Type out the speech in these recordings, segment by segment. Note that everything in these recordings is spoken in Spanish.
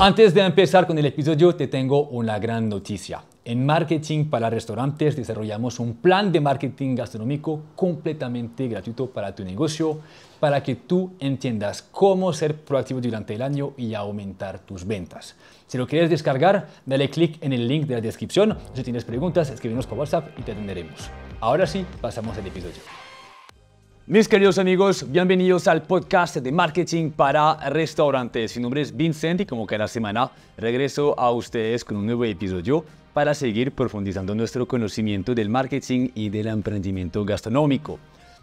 Antes de empezar con el episodio, te tengo una gran noticia. En Marketing para Restaurantes desarrollamos un plan de marketing gastronómico completamente gratuito para tu negocio, para que tú entiendas cómo ser proactivo durante el año y aumentar tus ventas. Si lo quieres descargar, dale clic en el link de la descripción. Si tienes preguntas, escríbenos por WhatsApp y te atenderemos. Ahora sí, pasamos al episodio. Mis queridos amigos, bienvenidos al podcast de marketing para restaurantes. Mi nombre es Vincent y como cada semana regreso a ustedes con un nuevo episodio para seguir profundizando nuestro conocimiento del marketing y del emprendimiento gastronómico.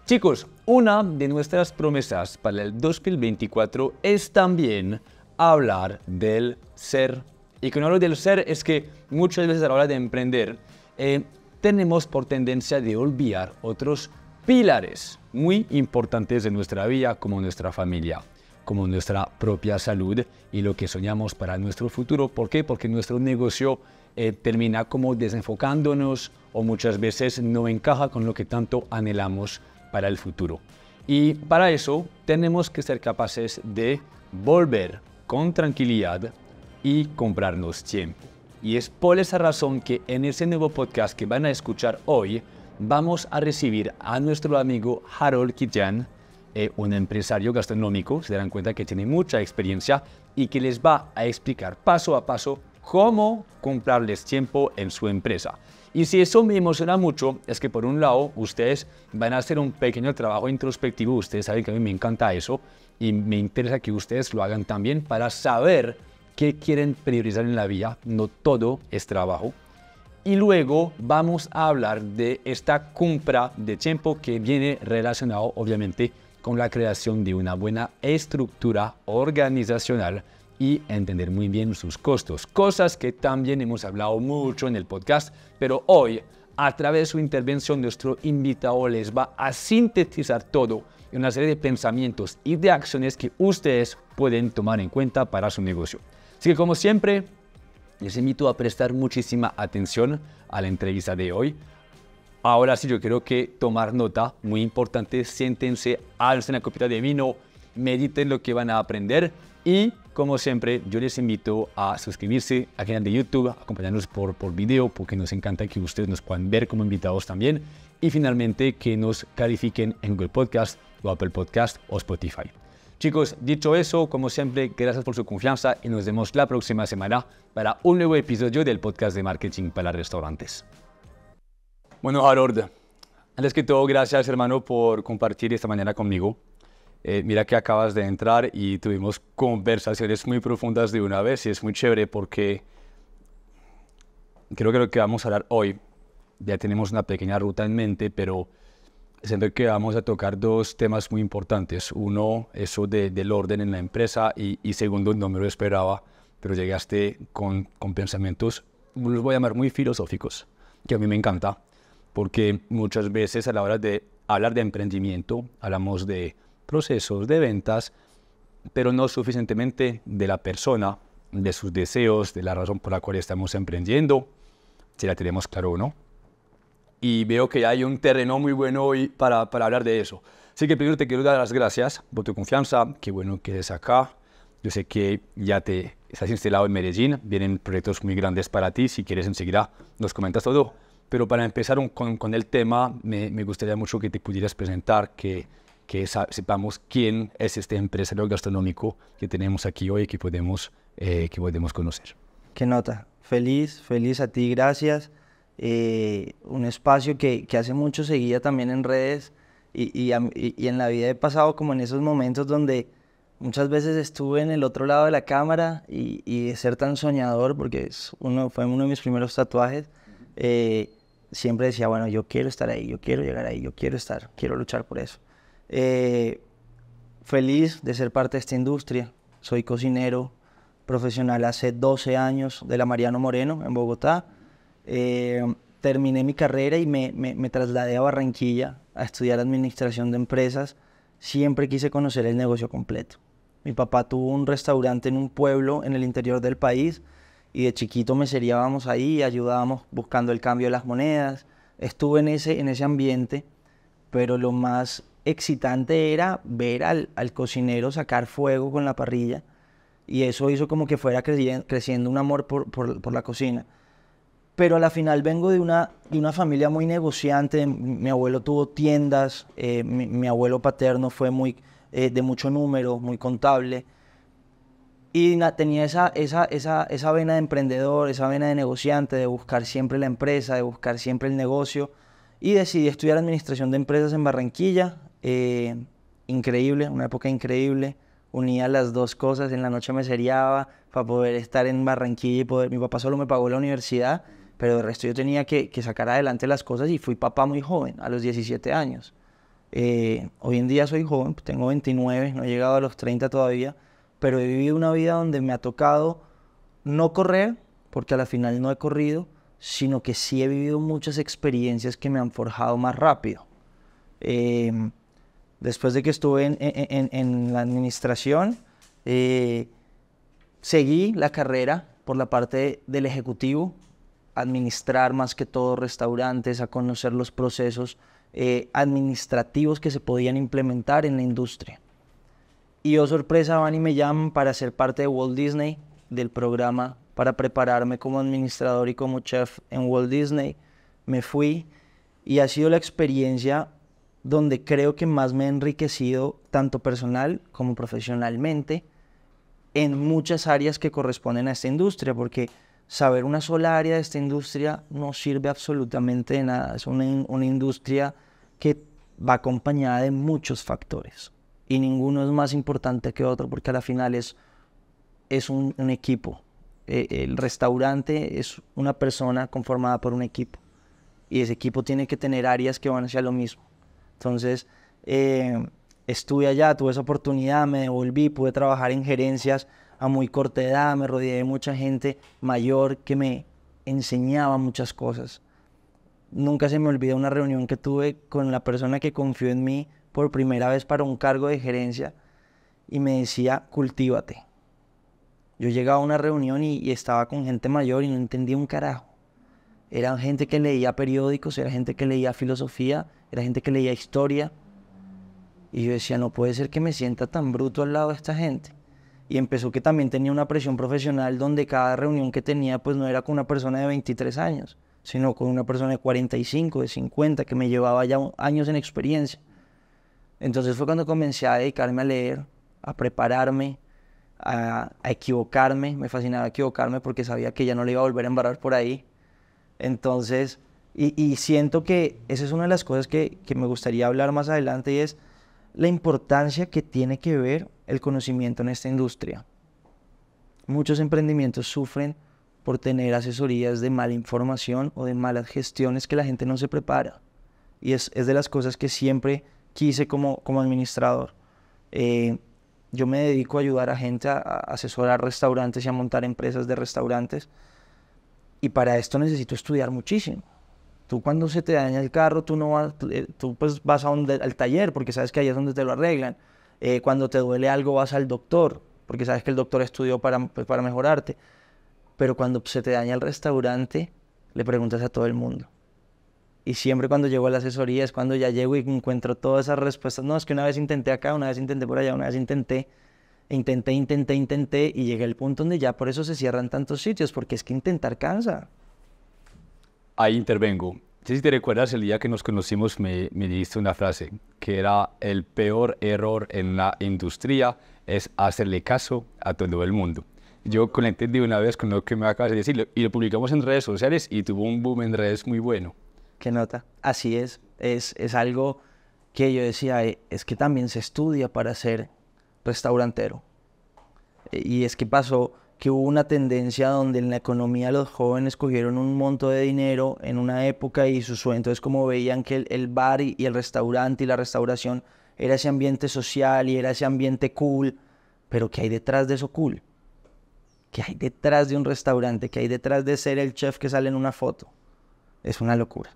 Chicos, una de nuestras promesas para el 2024 es también hablar del ser. Y cuando hablo del ser es que muchas veces a la hora de emprender eh, tenemos por tendencia de olvidar otros pilares muy importantes de nuestra vida como nuestra familia como nuestra propia salud y lo que soñamos para nuestro futuro. ¿Por qué? Porque nuestro negocio eh, termina como desenfocándonos o muchas veces no encaja con lo que tanto anhelamos para el futuro. Y para eso tenemos que ser capaces de volver con tranquilidad y comprarnos tiempo. Y es por esa razón que en ese nuevo podcast que van a escuchar hoy, vamos a recibir a nuestro amigo Harold Kitjan, eh, un empresario gastronómico, se darán cuenta que tiene mucha experiencia y que les va a explicar paso a paso cómo comprarles tiempo en su empresa. Y si eso me emociona mucho, es que por un lado, ustedes van a hacer un pequeño trabajo introspectivo, ustedes saben que a mí me encanta eso, y me interesa que ustedes lo hagan también para saber qué quieren priorizar en la vida, no todo es trabajo, y luego vamos a hablar de esta compra de tiempo que viene relacionado obviamente con la creación de una buena estructura organizacional y entender muy bien sus costos, cosas que también hemos hablado mucho en el podcast, pero hoy a través de su intervención nuestro invitado les va a sintetizar todo en una serie de pensamientos y de acciones que ustedes pueden tomar en cuenta para su negocio. Así que como siempre, les invito a prestar muchísima atención a la entrevista de hoy. Ahora sí, yo creo que tomar nota, muy importante, siéntense, alcen la copita de vino, mediten lo que van a aprender y como siempre, yo les invito a suscribirse al canal de YouTube, acompañarnos por, por video, porque nos encanta que ustedes nos puedan ver como invitados también. Y finalmente, que nos califiquen en Google Podcast Apple Podcast o Spotify. Chicos, dicho eso, como siempre, gracias por su confianza y nos vemos la próxima semana para un nuevo episodio del podcast de marketing para restaurantes. Bueno, Harold, antes que todo, gracias hermano por compartir esta mañana conmigo. Eh, mira que acabas de entrar y tuvimos conversaciones muy profundas de una vez y es muy chévere porque creo que lo que vamos a hablar hoy, ya tenemos una pequeña ruta en mente, pero siento que vamos a tocar dos temas muy importantes. Uno, eso del orden en la empresa y, segundo, no me lo esperaba, pero llegaste con, con pensamientos, los voy a llamar muy filosóficos, que a mí me encanta, porque muchas veces a la hora de hablar de emprendimiento, hablamos de procesos, de ventas, pero no suficientemente de la persona, de sus deseos, de la razón por la cual estamos emprendiendo, si la tenemos claro o no y veo que hay un terreno muy bueno hoy para, para hablar de eso. Así que primero te quiero dar las gracias por tu confianza, qué bueno que eres acá. Yo sé que ya te estás instalado en Medellín, vienen proyectos muy grandes para ti, si quieres enseguida nos comentas todo. Pero para empezar con, con, el tema, me, me, gustaría mucho que te pudieras presentar, que, que sepamos quién es este empresario gastronómico que tenemos aquí hoy y que podemos, eh, que podemos conocer. Qué nota, feliz, feliz a ti, gracias. Eh, un espacio que, hace mucho seguía también en redes y, en la vida he pasado como en esos momentos donde muchas veces estuve en el otro lado de la cámara y, de ser tan soñador, porque uno, fue uno de mis primeros tatuajes, eh, siempre decía, bueno, yo quiero estar ahí, yo quiero llegar ahí, yo quiero estar, quiero luchar por eso. Eh, feliz de ser parte de esta industria, soy cocinero profesional hace 12 años de la Mariano Moreno en Bogotá. Eh, terminé mi carrera y me, trasladé a Barranquilla a estudiar administración de empresas. Siempre quise conocer el negocio completo. Mi papá tuvo un restaurante en un pueblo en el interior del país y de chiquito me seriábamos ahí, ayudábamos buscando el cambio de las monedas. Estuve en ese, en ese ambiente, pero lo más excitante era ver al, cocinero sacar fuego con la parrilla y eso hizo como que fuera creciendo un amor por, por la cocina pero a la final vengo de una, una familia muy negociante. Mi abuelo tuvo tiendas, eh, mi, abuelo paterno fue muy eh, de mucho número, muy contable. Y tenía esa, esa, esa, esa vena de emprendedor, esa vena de negociante, de buscar siempre la empresa, de buscar siempre el negocio. Y decidí estudiar administración de empresas en Barranquilla. Eh, increíble, una época increíble unía las dos cosas. En la noche me seriaba para poder estar en Barranquilla y poder. Mi papá solo me pagó la universidad pero de resto yo tenía que, sacar adelante las cosas y fui papá muy joven, a los 17 años. Eh, hoy en día soy joven, tengo 29, no he llegado a los 30 todavía, pero he vivido una vida donde me ha tocado no correr, porque a la final no he corrido, sino que sí he vivido muchas experiencias que me han forjado más rápido. Em, después de que estuve en, la administración, eh, seguí la carrera por la parte del ejecutivo, administrar más que todo restaurantes, a conocer los procesos eh, administrativos que se podían implementar en la industria. Y yo, oh, sorpresa, van y me llaman para ser parte de Walt Disney, del programa, para prepararme como administrador y como chef en Walt Disney. Me fui y ha sido la experiencia donde creo que más me ha enriquecido, tanto personal como profesionalmente, en muchas áreas que corresponden a esta industria, porque saber una sola área de esta industria no sirve absolutamente de nada. Es una, industria que va acompañada de muchos factores y ninguno es más importante que otro porque al final es, es un, equipo. Eh, el restaurante es una persona conformada por un equipo y ese equipo tiene que tener áreas que van hacia lo mismo. Entonces, eh, estuve allá, tuve esa oportunidad, me devolví, pude trabajar en gerencias a muy corta edad, me rodeé de mucha gente mayor que me enseñaba muchas cosas. Nunca se me olvida una reunión que tuve con la persona que confió en mí por primera vez para un cargo de gerencia y me decía, cultívate. Yo llegaba a una reunión y, estaba con gente mayor y no entendía un carajo. Era gente que leía periódicos, era gente que leía filosofía, era gente que leía historia. Y yo decía, no puede ser que me sienta tan bruto al lado de esta gente y empezó que también tenía una presión profesional donde cada reunión que tenía pues no era con una persona de 23 años, sino con una persona de 45, de 50, que me llevaba ya años en experiencia. Entonces fue cuando comencé a dedicarme a leer, a prepararme, a, equivocarme. Me fascinaba equivocarme porque sabía que ya no le iba a volver a embarrar por ahí. Entonces, y, siento que esa es una de las cosas que, que me gustaría hablar más adelante y es la importancia que tiene que ver el conocimiento en esta industria. Muchos emprendimientos sufren por tener asesorías de mala información o de malas gestiones que la gente no se prepara. Y es, de las cosas que siempre quise como, como administrador. Eh, yo me dedico a ayudar a gente a, asesorar restaurantes y a montar empresas de restaurantes. Y para esto necesito estudiar muchísimo. Tú cuando se te daña el carro, tú no vas, eh, tú pues vas al taller porque sabes que ahí es donde te lo arreglan. Eh, cuando te duele algo vas al doctor porque sabes que el doctor estudió para, pues, para mejorarte. Pero cuando se te daña el restaurante, le preguntas a todo el mundo. Y siempre cuando llego a la asesoría es cuando ya llego y encuentro todas esas respuestas. No, es que una vez intenté acá, una vez intenté por allá, una vez intenté, intenté, intenté, intenté y llegué al punto donde ya por eso se cierran tantos sitios, porque es que intentar cansa ahí intervengo. Si te recuerdas, el día que nos conocimos me, me dijiste una frase que era el peor error en la industria es hacerle caso a todo el mundo. Yo conecté de una vez con lo que me acabas de decir y lo publicamos en redes sociales y tuvo un boom en redes muy bueno. Qué nota. Así es. Es, es algo que yo decía, eh, es que también se estudia para ser restaurantero. E, y es que pasó que hubo una tendencia donde en la economía los jóvenes cogieron un monto de dinero en una época y su sueño. Entonces, como veían que el, bar y, el restaurante y la restauración era ese ambiente social y era ese ambiente cool, pero que hay detrás de eso cool? que hay detrás de un restaurante? que hay detrás de ser el chef que sale en una foto? Es una locura.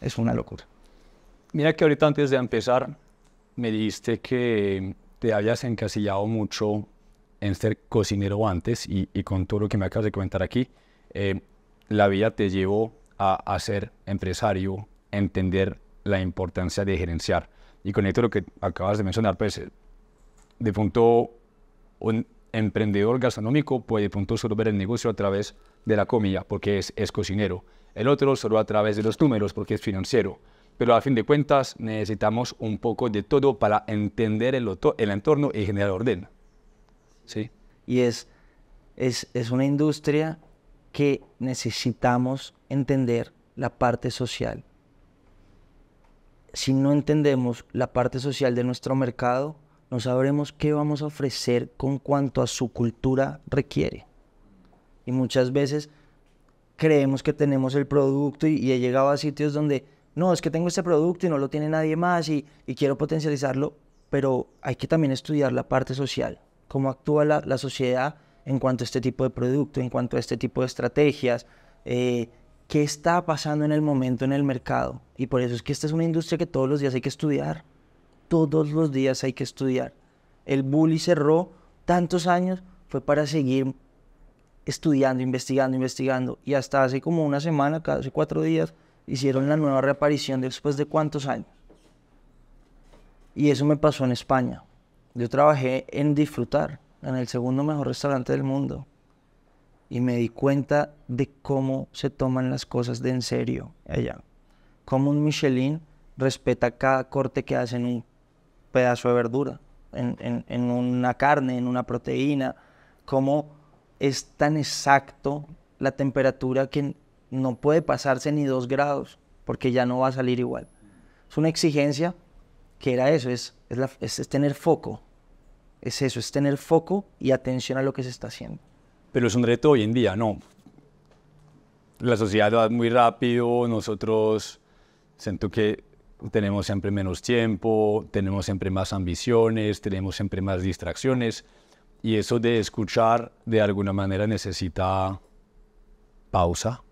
Es una locura. Mira que ahorita antes de empezar me dijiste que te habías encasillado mucho en ser cocinero antes y, con todo lo que me acabas de comentar aquí, eh, la vida te llevó a, ser empresario, entender la importancia de gerenciar. Y con esto lo que acabas de mencionar, pues eh, de punto un emprendedor gastronómico puede de pronto solo ver el negocio a través de la comida porque es, es cocinero. El otro solo a través de los números porque es financiero pero a fin de cuentas necesitamos un poco de todo para entender el, el entorno y generar orden. Y es, una industria que necesitamos entender la parte social. Si no entendemos la parte social de nuestro mercado, no sabremos qué vamos a ofrecer con cuanto a su cultura requiere. Y muchas veces creemos que tenemos el producto y, he llegado a sitios donde, no, es que tengo este producto y no lo tiene nadie más y quiero potencializarlo, pero hay que también estudiar la parte social cómo actúa la, sociedad en cuanto a este tipo de producto, en cuanto a este tipo de estrategias, eh, qué está pasando en el momento en el mercado. Y por eso es que esta es una industria que todos los días hay que estudiar. Todos los días hay que estudiar. El bully cerró tantos años, fue para seguir estudiando, investigando, investigando. Y hasta hace como una semana, casi cuatro días, hicieron la nueva reaparición después de cuántos años. Y eso me pasó en España. Yo trabajé en disfrutar, en el segundo mejor restaurante del mundo. Y me di cuenta de cómo se toman las cosas de en serio allá. Cómo un Michelin respeta cada corte que hace en un pedazo de verdura, en, una carne, en una proteína. Cómo es tan exacto la temperatura que no puede pasarse ni dos grados, porque ya no va a salir igual. Es una exigencia que era eso, es tener foco, es eso, es tener foco y atención a lo que se está haciendo. Pero es un reto hoy en día, ¿no? La sociedad va muy rápido, nosotros siento que tenemos siempre menos tiempo, tenemos siempre más ambiciones, tenemos siempre más distracciones y eso de escuchar de alguna manera necesita pausa,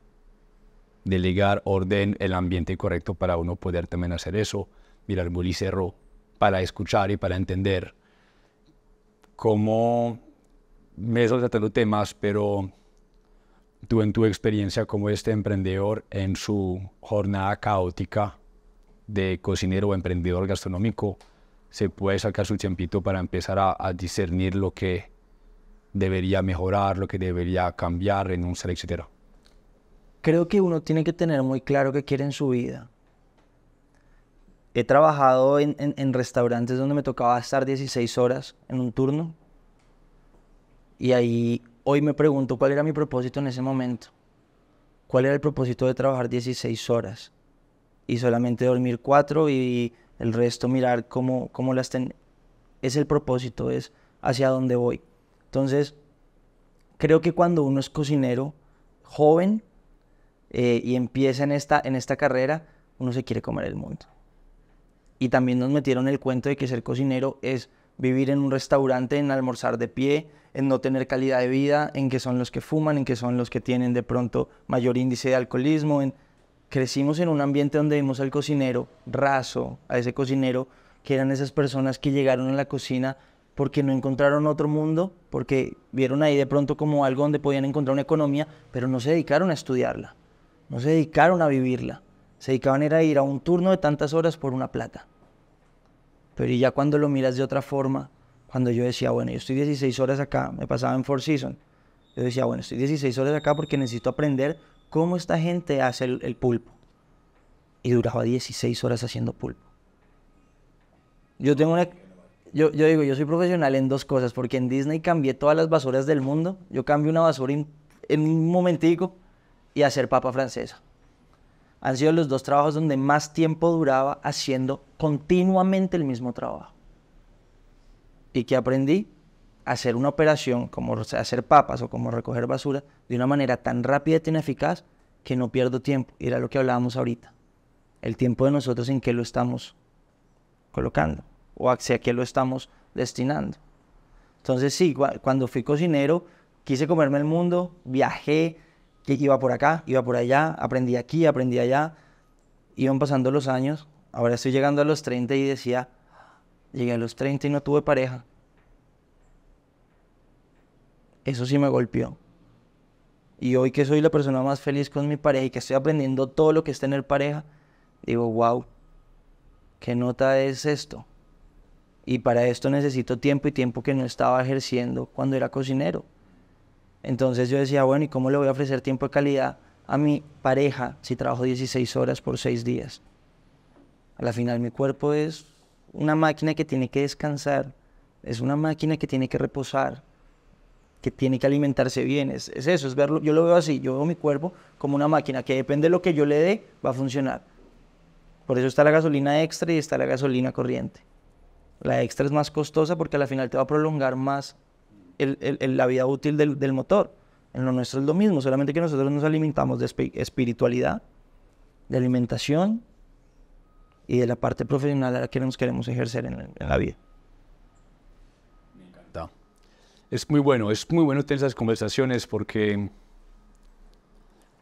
delegar orden, el ambiente correcto para uno poder también hacer eso, mirar muy cerro para escuchar y para entender cómo me estás tratando temas, pero tú en tu experiencia como este emprendedor en su jornada caótica de cocinero o emprendedor gastronómico, se puede sacar su champito para empezar a, discernir lo que debería mejorar, lo que debería cambiar, renunciar, etcétera? Creo que uno tiene que tener muy claro qué quiere en su vida. He trabajado en, restaurantes donde me tocaba estar 16 horas en un turno. Y ahí hoy me pregunto cuál era mi propósito en ese momento. ¿Cuál era el propósito de trabajar 16 horas? Y solamente dormir 4 y el resto mirar cómo, cómo las ten... Es el propósito, es hacia dónde voy. Entonces, creo que cuando uno es cocinero joven eh, y empieza en esta, en esta carrera, uno se quiere comer el mundo y también nos metieron el cuento de que ser cocinero es vivir en un restaurante, en almorzar de pie, en no tener calidad de vida, en que son los que fuman, en que son los que tienen de pronto mayor índice de alcoholismo. En... Crecimos en un ambiente donde vimos al cocinero raso, a ese cocinero que eran esas personas que llegaron a la cocina porque no encontraron otro mundo, porque vieron ahí de pronto como algo donde podían encontrar una economía, pero no se dedicaron a estudiarla, no se dedicaron a vivirla, se dedicaban a ir a un turno de tantas horas por una plata. Pero ya cuando lo miras de otra forma, cuando yo decía, bueno, yo estoy 16 horas acá, me pasaba en Four Seasons, yo decía, bueno, estoy 16 horas acá porque necesito aprender cómo esta gente hace el, pulpo. Y duraba 16 horas haciendo pulpo. Yo tengo una... Yo, digo, yo soy profesional en dos cosas, porque en Disney cambié todas las basuras del mundo. Yo cambio una basura en un momentico y hacer papa francesa han sido los dos trabajos donde más tiempo duraba haciendo continuamente el mismo trabajo. ¿Y que aprendí? hacer una operación como hacer papas o como recoger basura de una manera tan rápida y tan eficaz que no pierdo tiempo. Y era lo que hablábamos ahorita. El tiempo de nosotros en que lo estamos colocando o hacia qué lo estamos destinando. Entonces sí, cuando fui cocinero, quise comerme el mundo, viajé, que iba por acá, iba por allá, aprendí aquí, aprendí allá. Iban pasando los años, ahora estoy llegando a los 30 y decía, llegué a los 30 y no tuve pareja. Eso sí me golpeó. Y hoy que soy la persona más feliz con mi pareja y que estoy aprendiendo todo lo que es tener pareja, digo, wow, ¿qué nota es esto? Y para esto necesito tiempo y tiempo que no estaba ejerciendo cuando era cocinero. Entonces yo decía, bueno, ¿y cómo le voy a ofrecer tiempo de calidad a mi pareja si trabajo 16 horas por 6 días? A la final mi cuerpo es una máquina que tiene que descansar, es una máquina que tiene que reposar, que tiene que alimentarse bien. Es, eso, es verlo. Yo lo veo así, yo veo mi cuerpo como una máquina que depende de lo que yo le dé, va a funcionar. Por eso está la gasolina extra y está la gasolina corriente. La extra es más costosa porque al final te va a prolongar más la vida útil del, motor. En lo nuestro es lo mismo, solamente que nosotros nos alimentamos de espiritualidad, de alimentación y de la parte profesional a la que nos queremos ejercer en, la vida. Me encanta. Es muy bueno, es muy bueno tener esas conversaciones porque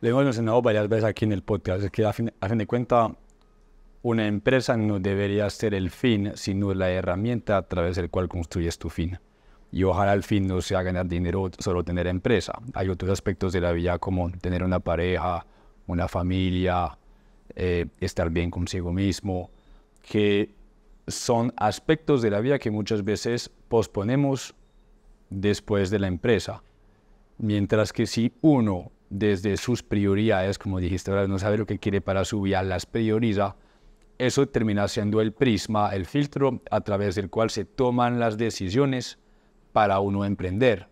le hemos mencionado varias veces aquí en el podcast, es que a fin, a fin de cuentas una empresa no debería ser el fin, sino la herramienta a través del cual construyes tu fin y ojalá al fin no sea ganar dinero solo tener empresa. Hay otros aspectos de la vida como tener una pareja, una familia, eh, estar bien consigo mismo, que son aspectos de la vida que muchas veces posponemos después de la empresa. Mientras que si uno desde sus prioridades, como dijiste ahora, no sabe lo que quiere para su vida, las prioriza, eso termina siendo el prisma, el filtro a través del cual se toman las decisiones para uno emprender.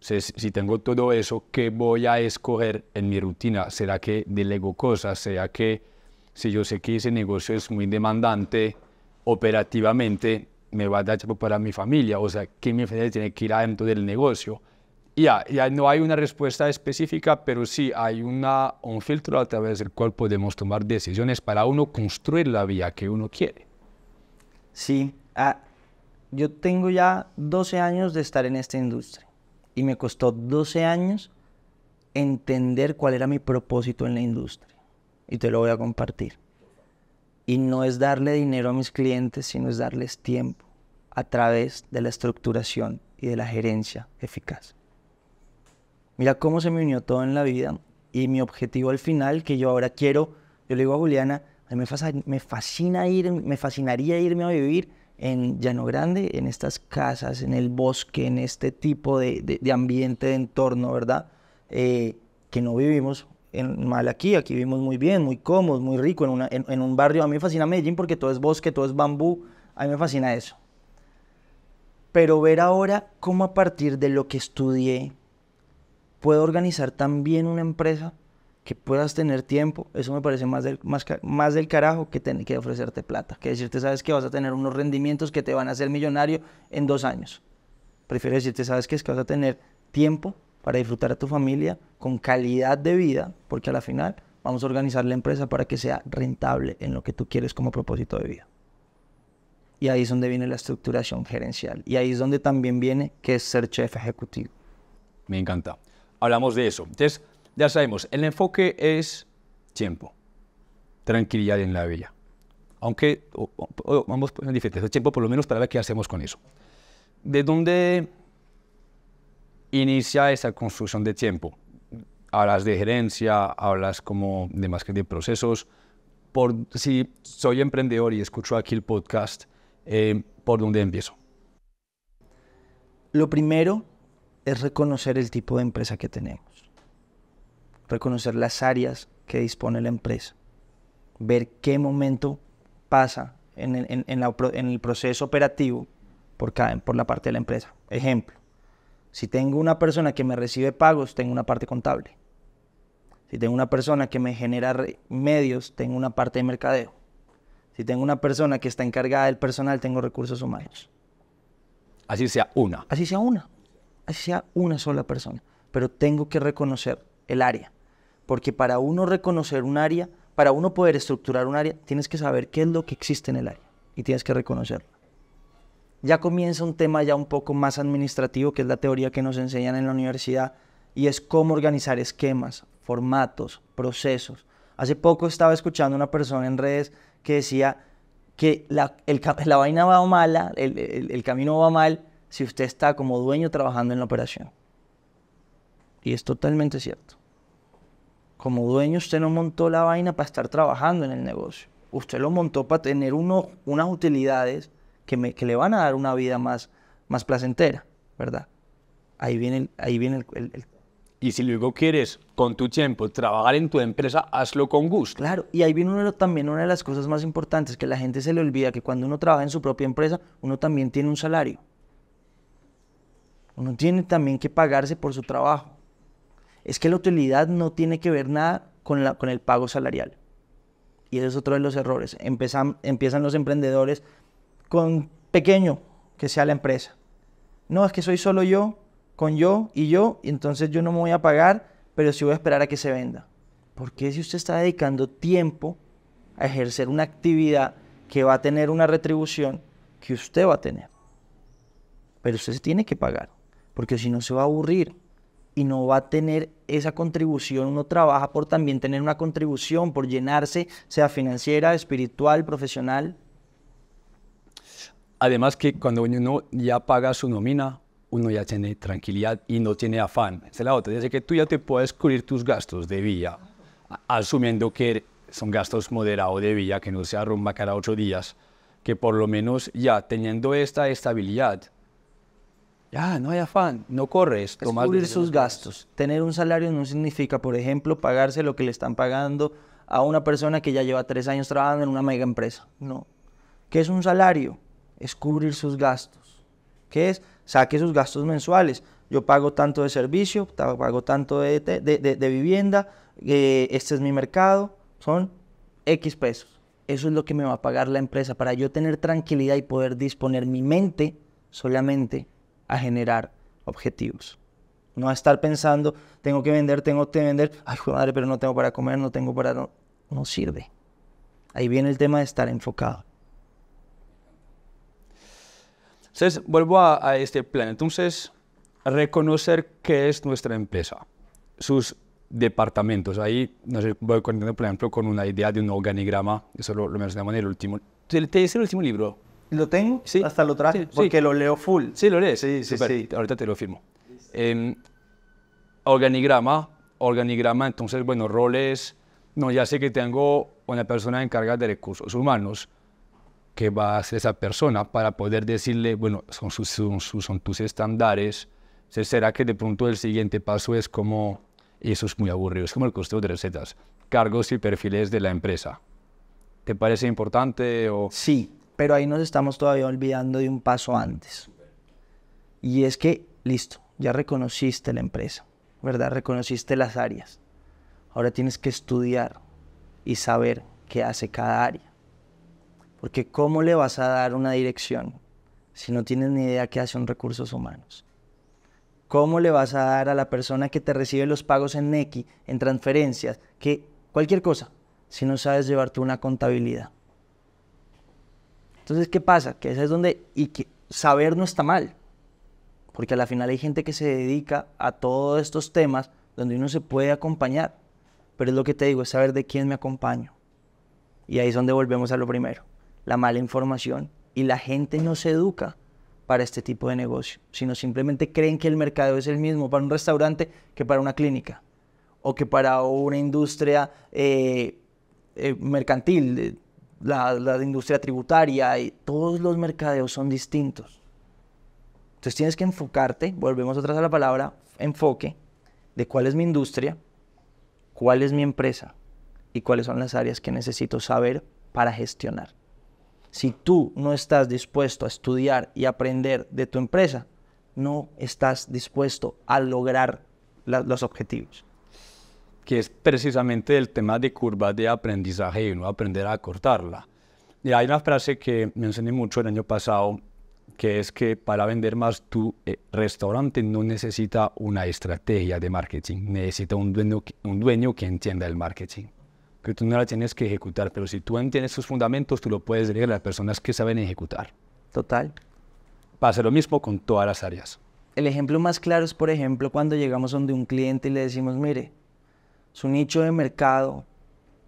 si tengo todo eso, ¿qué voy a escoger en mi rutina? ¿Será que delego cosas? ¿Será que si yo sé que ese negocio es muy demandante operativamente, me va a dar tiempo para mi familia? O sea, ¿qué mi familia tiene que ir adentro del negocio? Ya, no hay una respuesta específica, pero sí hay una, un filtro a través del cual podemos tomar decisiones para uno construir la vía que uno quiere. Sí, ah, yo tengo ya 12 años de estar en esta industria y me costó 12 años entender cuál era mi propósito en la industria. Y te lo voy a compartir. Y no es darle dinero a mis clientes, sino es darles tiempo a través de la estructuración y de la gerencia eficaz. Mira cómo se me unió todo en la vida y mi objetivo al final, que yo ahora quiero, yo le digo a Juliana, me, fascinaría irme a vivir en Llano Grande, en estas casas, en el bosque, en este tipo de, ambiente, de entorno, ¿verdad? Eh, que no vivimos en aquí, aquí vivimos muy bien, muy cómodos, muy rico, en, en, un barrio. A mí me fascina Medellín porque todo es bosque, todo es bambú, a mí me fascina eso. Pero ver ahora cómo a partir de lo que estudié puedo organizar también una empresa que puedas tener tiempo, eso me parece más del, más, del carajo que, tener que ofrecerte plata, que decirte, sabes que vas a tener unos rendimientos que te van a hacer millonario en dos años. Prefiero decirte, sabes que es que vas a tener tiempo para disfrutar a tu familia con calidad de vida, porque a la final vamos a organizar la empresa para que sea rentable en lo que tú quieres como propósito de vida. Y ahí es donde viene la estructuración gerencial. Y ahí es donde también viene que es ser chef ejecutivo. Me encanta. Hablamos de eso. Entonces, ya sabemos, el enfoque es tiempo, tranquilidad en la vida. Aunque vamos a diferentes, el tiempo por lo menos para ver qué hacemos con eso. ¿De dónde inicia esa construcción de tiempo? Hablas de gerencia, hablas como de más que de procesos. Por, si soy emprendedor y escucho aquí el podcast, eh, ¿por dónde empiezo? Lo primero es reconocer el tipo de empresa que tenemos reconocer las áreas que dispone la empresa, ver qué momento pasa en el, proceso operativo por, por la parte de la empresa. Ejemplo, si tengo una persona que me recibe pagos, tengo una parte contable. Si tengo una persona que me genera medios, tengo una parte de mercadeo. Si tengo una persona que está encargada del personal, tengo recursos humanos. Así sea una. Así sea una. Así sea una sola persona. Pero tengo que reconocer el área. Porque para uno reconocer un área, para uno poder estructurar un área, tienes que saber qué es lo que existe en el área y tienes que reconocerlo. Ya comienza un tema ya un poco más administrativo, que es la teoría que nos enseñan en la universidad, y es cómo organizar esquemas, formatos, procesos. Hace poco estaba escuchando una persona en redes que decía que la, vaina va mala, el camino va mal si usted está como dueño trabajando en la operación. Y es totalmente cierto. Como dueño usted no montó la vaina para estar trabajando en el negocio. Usted lo montó para tener unas utilidades que, me, que, le van a dar una vida más, más placentera, ¿verdad? Ahí viene, el, ahí viene el, Y si luego quieres, con tu tiempo, trabajar en tu empresa, hazlo con gusto. Claro, y ahí viene también una de las cosas más importantes, que la gente se le olvida que cuando uno trabaja en su propia empresa, uno también tiene un salario. Uno tiene también que pagarse por su trabajo es que la utilidad no tiene que ver nada con, el pago salarial. Y eso es otro de los errores. empiezan los emprendedores con pequeño que sea la empresa. No, es que soy solo yo, con yo y yo, y entonces yo no me voy a pagar, pero sí voy a esperar a que se venda. Porque si usted está dedicando tiempo a ejercer una actividad que va a tener una retribución que usted va a tener? Pero usted se tiene que pagar, porque si no se va a aburrir y no va a tener esa contribución, uno trabaja por también tener una contribución, por llenarse, sea financiera, espiritual, profesional. Además que cuando uno ya paga su nómina, uno ya tiene tranquilidad y no tiene afán. Esa es la otra. Dice que tú ya te puedes cubrir tus gastos de vía, asumiendo que er, son gastos moderados de vía, que no se rumba cada ocho días, que por lo menos ya teniendo esta estabilidad, ya, no hay afán, no corres. Es cubrir sus gastos. Tener un salario no significa, por ejemplo, pagarse lo que le están pagando a una persona que ya lleva tres años trabajando en una mega empresa. No. ¿Qué es un salario? Es cubrir sus gastos. ¿Qué es? Saque sus gastos mensuales. Yo pago tanto de servicio, pago tanto de, vivienda, eh, este es mi mercado, son X pesos. Eso es lo que me va a pagar la empresa para yo tener tranquilidad y poder disponer mi mente solamente a generar objetivos. No a estar pensando, tengo que vender, tengo que vender, ay, madre, pero no tengo para comer, no tengo para... No, sirve. Ahí viene el tema de estar enfocado. Entonces, vuelvo a, este plan. Entonces, reconocer qué es nuestra empresa, sus departamentos. Ahí no sé, voy conectando, por ejemplo, con una idea de un organigrama, eso lo, lo mencionamos en el último. te el último libro? ¿Lo tengo? Sí. Hasta lo traje, sí, porque lo leo full. Sí, lo lees. Sí, sí, sí. Ahorita te lo firmo. Em, organigrama, organigrama, entonces, bueno, roles. No, ya sé que tengo una persona encargada de recursos humanos que va a ser esa persona para poder decirle, bueno, son, sus, son tus estándares. ¿Será que de pronto el siguiente paso es como, y eso es muy aburrido, es como el costeo de recetas, cargos y perfiles de la empresa? ¿Te parece importante? O... Sí, pero ahí nos estamos todavía olvidando de un paso antes. Y es que, listo, ya reconociste la empresa, ¿verdad? Reconociste las áreas. Ahora tienes que estudiar y saber qué hace cada área. Porque ¿cómo le vas a dar una dirección si no tienes ni idea qué hace recursos humanos? ¿Cómo le vas a dar a la persona que te recibe los pagos en NECI, en transferencias, que cualquier cosa, si no sabes llevarte una contabilidad? Entonces, ¿qué pasa? Que esa es donde, y que saber no está mal, porque a la final hay gente que se dedica a todos estos temas donde uno se puede acompañar, pero es lo que te digo, es saber de quién me acompaño. Y ahí es donde volvemos a lo primero, la mala información. Y la gente no se educa para este tipo de negocio, sino simplemente creen que el mercado es el mismo para un restaurante que para una clínica o que para una industria eh, eh, mercantil, la, industria tributaria, y todos los mercadeos son distintos. Entonces tienes que enfocarte, volvemos atrás a la palabra enfoque, de cuál es mi industria, cuál es mi empresa y cuáles son las áreas que necesito saber para gestionar. Si tú no estás dispuesto a estudiar y aprender de tu empresa, no estás dispuesto a lograr los objetivos que es precisamente el tema de curvas de aprendizaje y no aprender a cortarla Y hay una frase que me enseñé mucho el año pasado, que es que para vender más tu eh, restaurante no necesita una estrategia de marketing, necesita un dueño, un dueño que entienda el marketing. Que tú no la tienes que ejecutar, pero si tú entiendes sus fundamentos, tú lo puedes delegar a las personas que saben ejecutar. Total. Pasa lo mismo con todas las áreas. El ejemplo más claro es, por ejemplo, cuando llegamos donde un cliente y le decimos, mire, su nicho de mercado,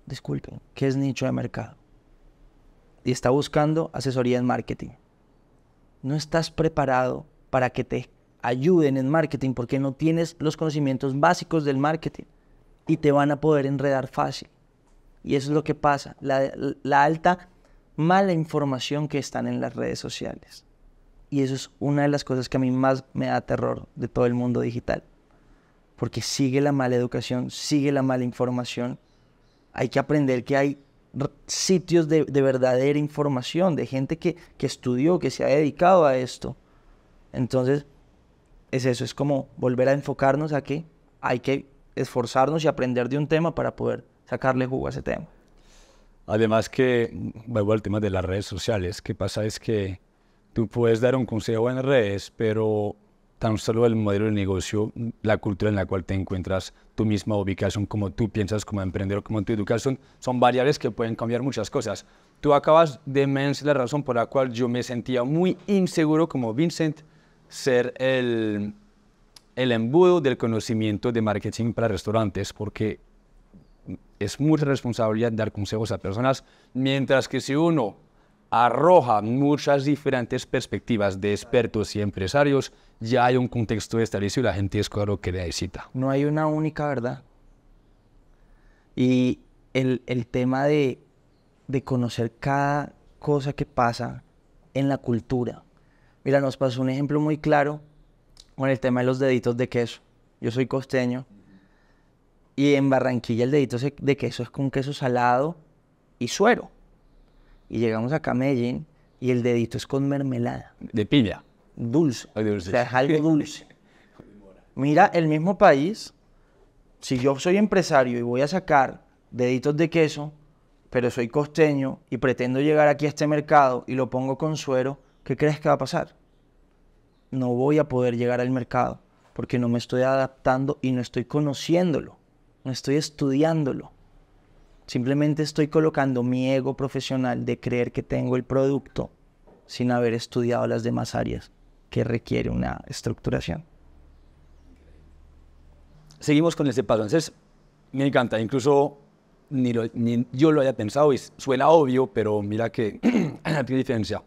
disculpen, ¿qué es nicho de mercado? Y está buscando asesoría en marketing. No estás preparado para que te ayuden en marketing porque no tienes los conocimientos básicos del marketing y te van a poder enredar fácil. Y eso es lo que pasa, la, la alta mala información que están en las redes sociales. Y eso es una de las cosas que a mí más me da terror de todo el mundo digital porque sigue la mala educación, sigue la mala información. Hay que aprender que hay sitios de, verdadera información, de gente que, que estudió, que se ha dedicado a esto. Entonces, es eso, es como volver a enfocarnos a que hay que esforzarnos y aprender de un tema para poder sacarle jugo a ese tema. Además que, vuelvo al tema de las redes sociales, Qué pasa es que tú puedes dar un consejo en redes, pero tan solo el modelo de negocio, la cultura en la cual te encuentras, tu misma ubicación, cómo tú piensas como emprendedor, como tu educación, son variables que pueden cambiar muchas cosas. Tú acabas de mencionar la razón por la cual yo me sentía muy inseguro como Vincent ser el, el embudo del conocimiento de marketing para restaurantes, porque es mucha responsabilidad dar consejos a personas, mientras que si uno arroja muchas diferentes perspectivas de expertos y empresarios, ya hay un contexto establecido y la gente es claro que necesita. No hay una única verdad. Y el, el tema de, de conocer cada cosa que pasa en la cultura. Mira, nos pasó un ejemplo muy claro con el tema de los deditos de queso. Yo soy costeño y en Barranquilla el dedito de queso es con queso salado y suero. Y llegamos acá a Medellín y el dedito es con mermelada. De piña dulce. O sea, es algo dulce. Mira, el mismo país, si yo soy empresario y voy a sacar deditos de queso, pero soy costeño y pretendo llegar aquí a este mercado y lo pongo con suero, ¿qué crees que va a pasar? No voy a poder llegar al mercado porque no me estoy adaptando y no estoy conociéndolo, no estoy estudiándolo. Simplemente estoy colocando mi ego profesional de creer que tengo el producto sin haber estudiado las demás áreas que requiere una estructuración. Seguimos con ese paso. Entonces, me encanta, incluso ni, yo lo haya pensado y suena obvio, pero mira que hay diferencia.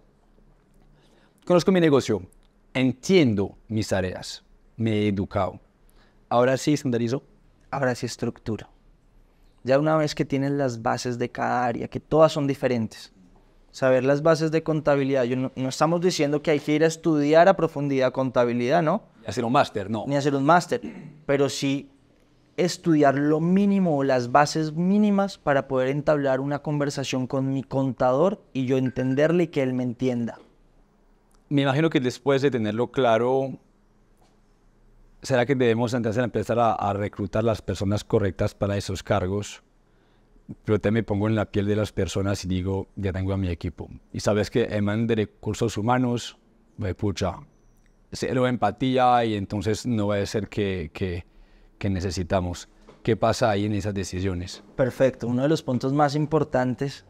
Conozco mi negocio, entiendo mis tareas, me he educado. Ahora sí estandarizo. Ahora sí estructuro. Ya una vez que tienes las bases de cada área, que todas son diferentes, saber las bases de contabilidad. no, estamos diciendo que hay que ir a estudiar a profundidad contabilidad, ¿no? Ni hacer un máster, no. Ni hacer un máster, pero sí estudiar lo mínimo o las bases mínimas para poder entablar una conversación con mi contador y yo entenderle y que él me entienda. Me imagino que después de tenerlo claro, ¿será que debemos entonces empezar a reclutar las personas correctas para esos cargos? pero también me pongo en la piel de las personas y digo, ya tengo a mi equipo. Y sabes que man de recursos humanos, me pues, pucha, cero empatía y entonces no va a ser que, que, que necesitamos. ¿Qué pasa ahí en esas decisiones? Perfecto, uno de los puntos más importantes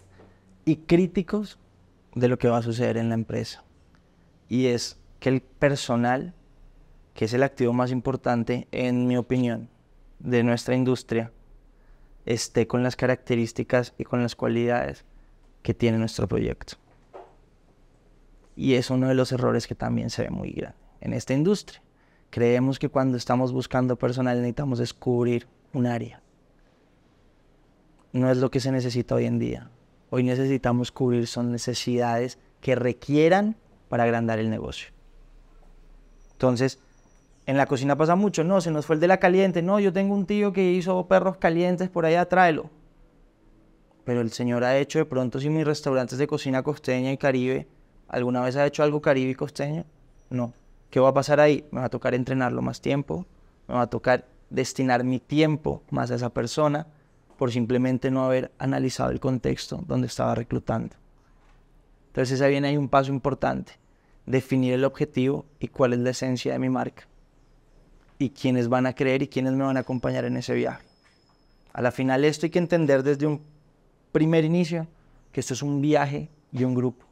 y críticos de lo que va a suceder en la empresa. Y es que el personal, que es el activo más importante, en mi opinión, de nuestra industria, esté con las características y con las cualidades que tiene nuestro proyecto. Y es uno de los errores que también se ve muy grande en esta industria. Creemos que cuando estamos buscando personal necesitamos descubrir un área. No es lo que se necesita hoy en día. Hoy necesitamos cubrir son necesidades que requieran para agrandar el negocio. Entonces, en la cocina pasa mucho, no, se nos fue el de la caliente, no, yo tengo un tío que hizo perros calientes por allá, tráelo. Pero el señor ha hecho de pronto, si mis restaurantes de cocina costeña y caribe, ¿alguna vez ha hecho algo caribe y costeño? No. ¿Qué va a pasar ahí? Me va a tocar entrenarlo más tiempo, me va a tocar destinar mi tiempo más a esa persona por simplemente no haber analizado el contexto donde estaba reclutando. Entonces ahí viene un paso importante, definir el objetivo y cuál es la esencia de mi marca y quiénes van a creer y quiénes me van a acompañar en ese viaje. A la final esto hay que entender desde un primer inicio que esto es un viaje y un grupo.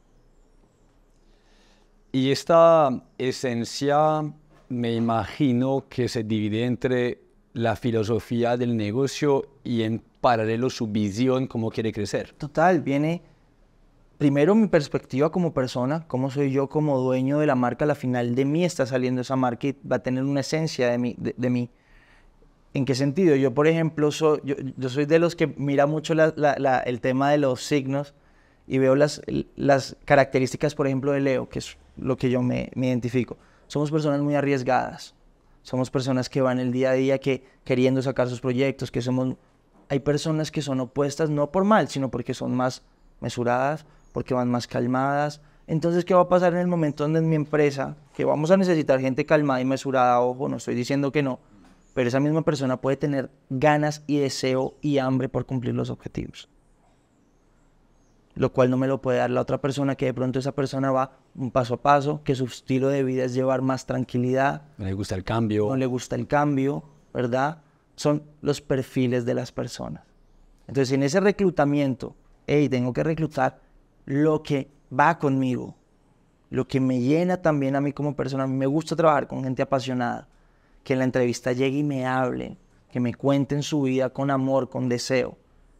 Y esta esencia me imagino que se divide entre la filosofía del negocio y en paralelo su visión, cómo quiere crecer. Total, viene primero mi perspectiva como persona, cómo soy yo como dueño de la marca, la final de mí está saliendo esa marca y va a tener una esencia de mí. De, mí. ¿En qué sentido? Yo, por ejemplo, soy, yo, soy de los que mira mucho el tema de los signos y veo las, características, por ejemplo, de Leo, que es lo que yo me, identifico. Somos personas muy arriesgadas, somos personas que van el día a día que queriendo sacar sus proyectos, que somos... Hay personas que son opuestas no por mal, sino porque son más mesuradas, porque van más calmadas. Entonces, ¿qué va a pasar en el momento donde en mi empresa, que vamos a necesitar gente calmada y mesurada, ojo, no estoy diciendo que no, pero esa misma persona puede tener ganas y deseo y hambre por cumplir los objetivos? Lo cual no me lo puede dar la otra persona, que de pronto esa persona va un paso a paso, que su estilo de vida es llevar más tranquilidad. No le gusta el cambio. No le gusta el cambio, ¿verdad? Son los perfiles de las personas. Entonces, en ese reclutamiento, hey, tengo que reclutar lo que va conmigo, lo que me llena también a mí como persona. A mí me gusta trabajar con gente apasionada, que en la entrevista llegue y me hable, que me cuenten su vida con amor, con deseo.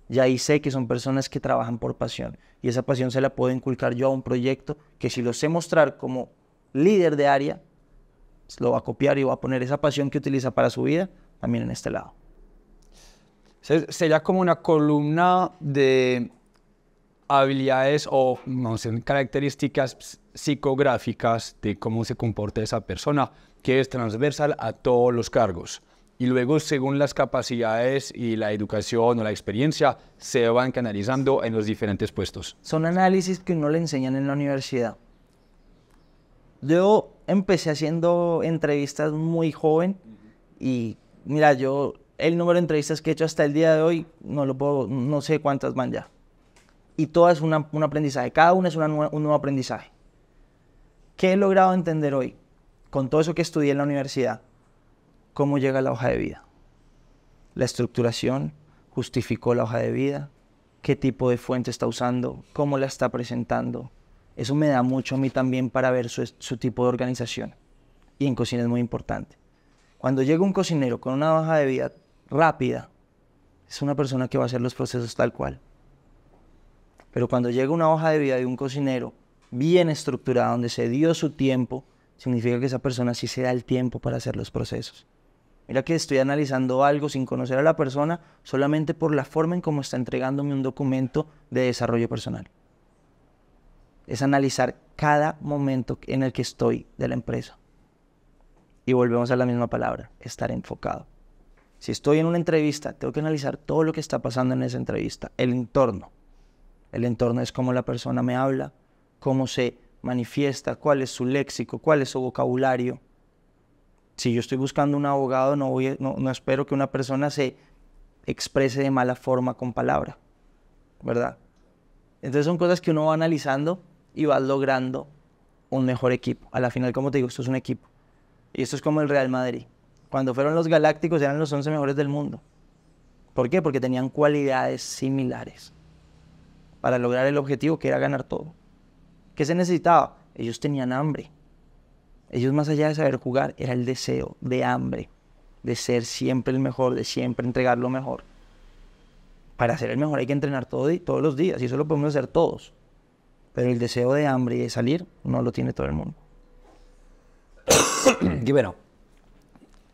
Y ahí sé que son personas que trabajan por pasión. Y esa pasión se la puedo inculcar yo a un proyecto que si lo sé mostrar como líder de área, lo va a copiar y va a poner esa pasión que utiliza para su vida también en este lado. Sería como una columna de habilidades o no sé, características psicográficas de cómo se comporta esa persona, que es transversal a todos los cargos. Y luego, según las capacidades y la educación o la experiencia, se van canalizando en los diferentes puestos. Son análisis que no le enseñan en la universidad. Yo empecé haciendo entrevistas muy joven y mira, yo el número de entrevistas que he hecho hasta el día de hoy no lo puedo, no sé cuántas van ya y todo es un aprendizaje, cada uno es un nuevo aprendizaje. ¿Qué he logrado entender hoy con todo eso que estudié en la universidad? ¿Cómo llega la hoja de vida? La estructuración justificó la hoja de vida, qué tipo de fuente está usando, cómo la está presentando. Eso me da mucho a mí también para ver su tipo de organización. Y en cocina es muy importante. Cuando llega un cocinero con una hoja de vida rápida, es una persona que va a hacer los procesos tal cual. Pero cuando llega una hoja de vida de un cocinero bien estructurada, donde se dio su tiempo, significa que esa persona sí se da el tiempo para hacer los procesos. Mira que estoy analizando algo sin conocer a la persona solamente por la forma en cómo está entregándome un documento de desarrollo personal. Es analizar cada momento en el que estoy de la empresa. Y volvemos a la misma palabra, estar enfocado. Si estoy en una entrevista, tengo que analizar todo lo que está pasando en esa entrevista, el entorno, el entorno es cómo la persona me habla, cómo se manifiesta, cuál es su léxico, cuál es su vocabulario. Si yo estoy buscando un abogado, no, voy, no, espero que una persona se exprese de mala forma con palabra, ¿verdad? Entonces son cosas que uno va analizando y va logrando un mejor equipo. A la final, como te digo, esto es un equipo. Y esto es como el Real Madrid. Cuando fueron los Galácticos eran los 11 mejores del mundo. ¿Por qué? Porque tenían cualidades similares para lograr el objetivo que era ganar todo. ¿Qué se necesitaba? Ellos tenían hambre. Ellos más allá de saber jugar, era el deseo de hambre, de ser siempre el mejor, de siempre entregar lo mejor. Para ser el mejor hay que entrenar todo, todos los días y eso lo podemos hacer todos. Pero el deseo de hambre y de salir no lo tiene todo el mundo. y bueno,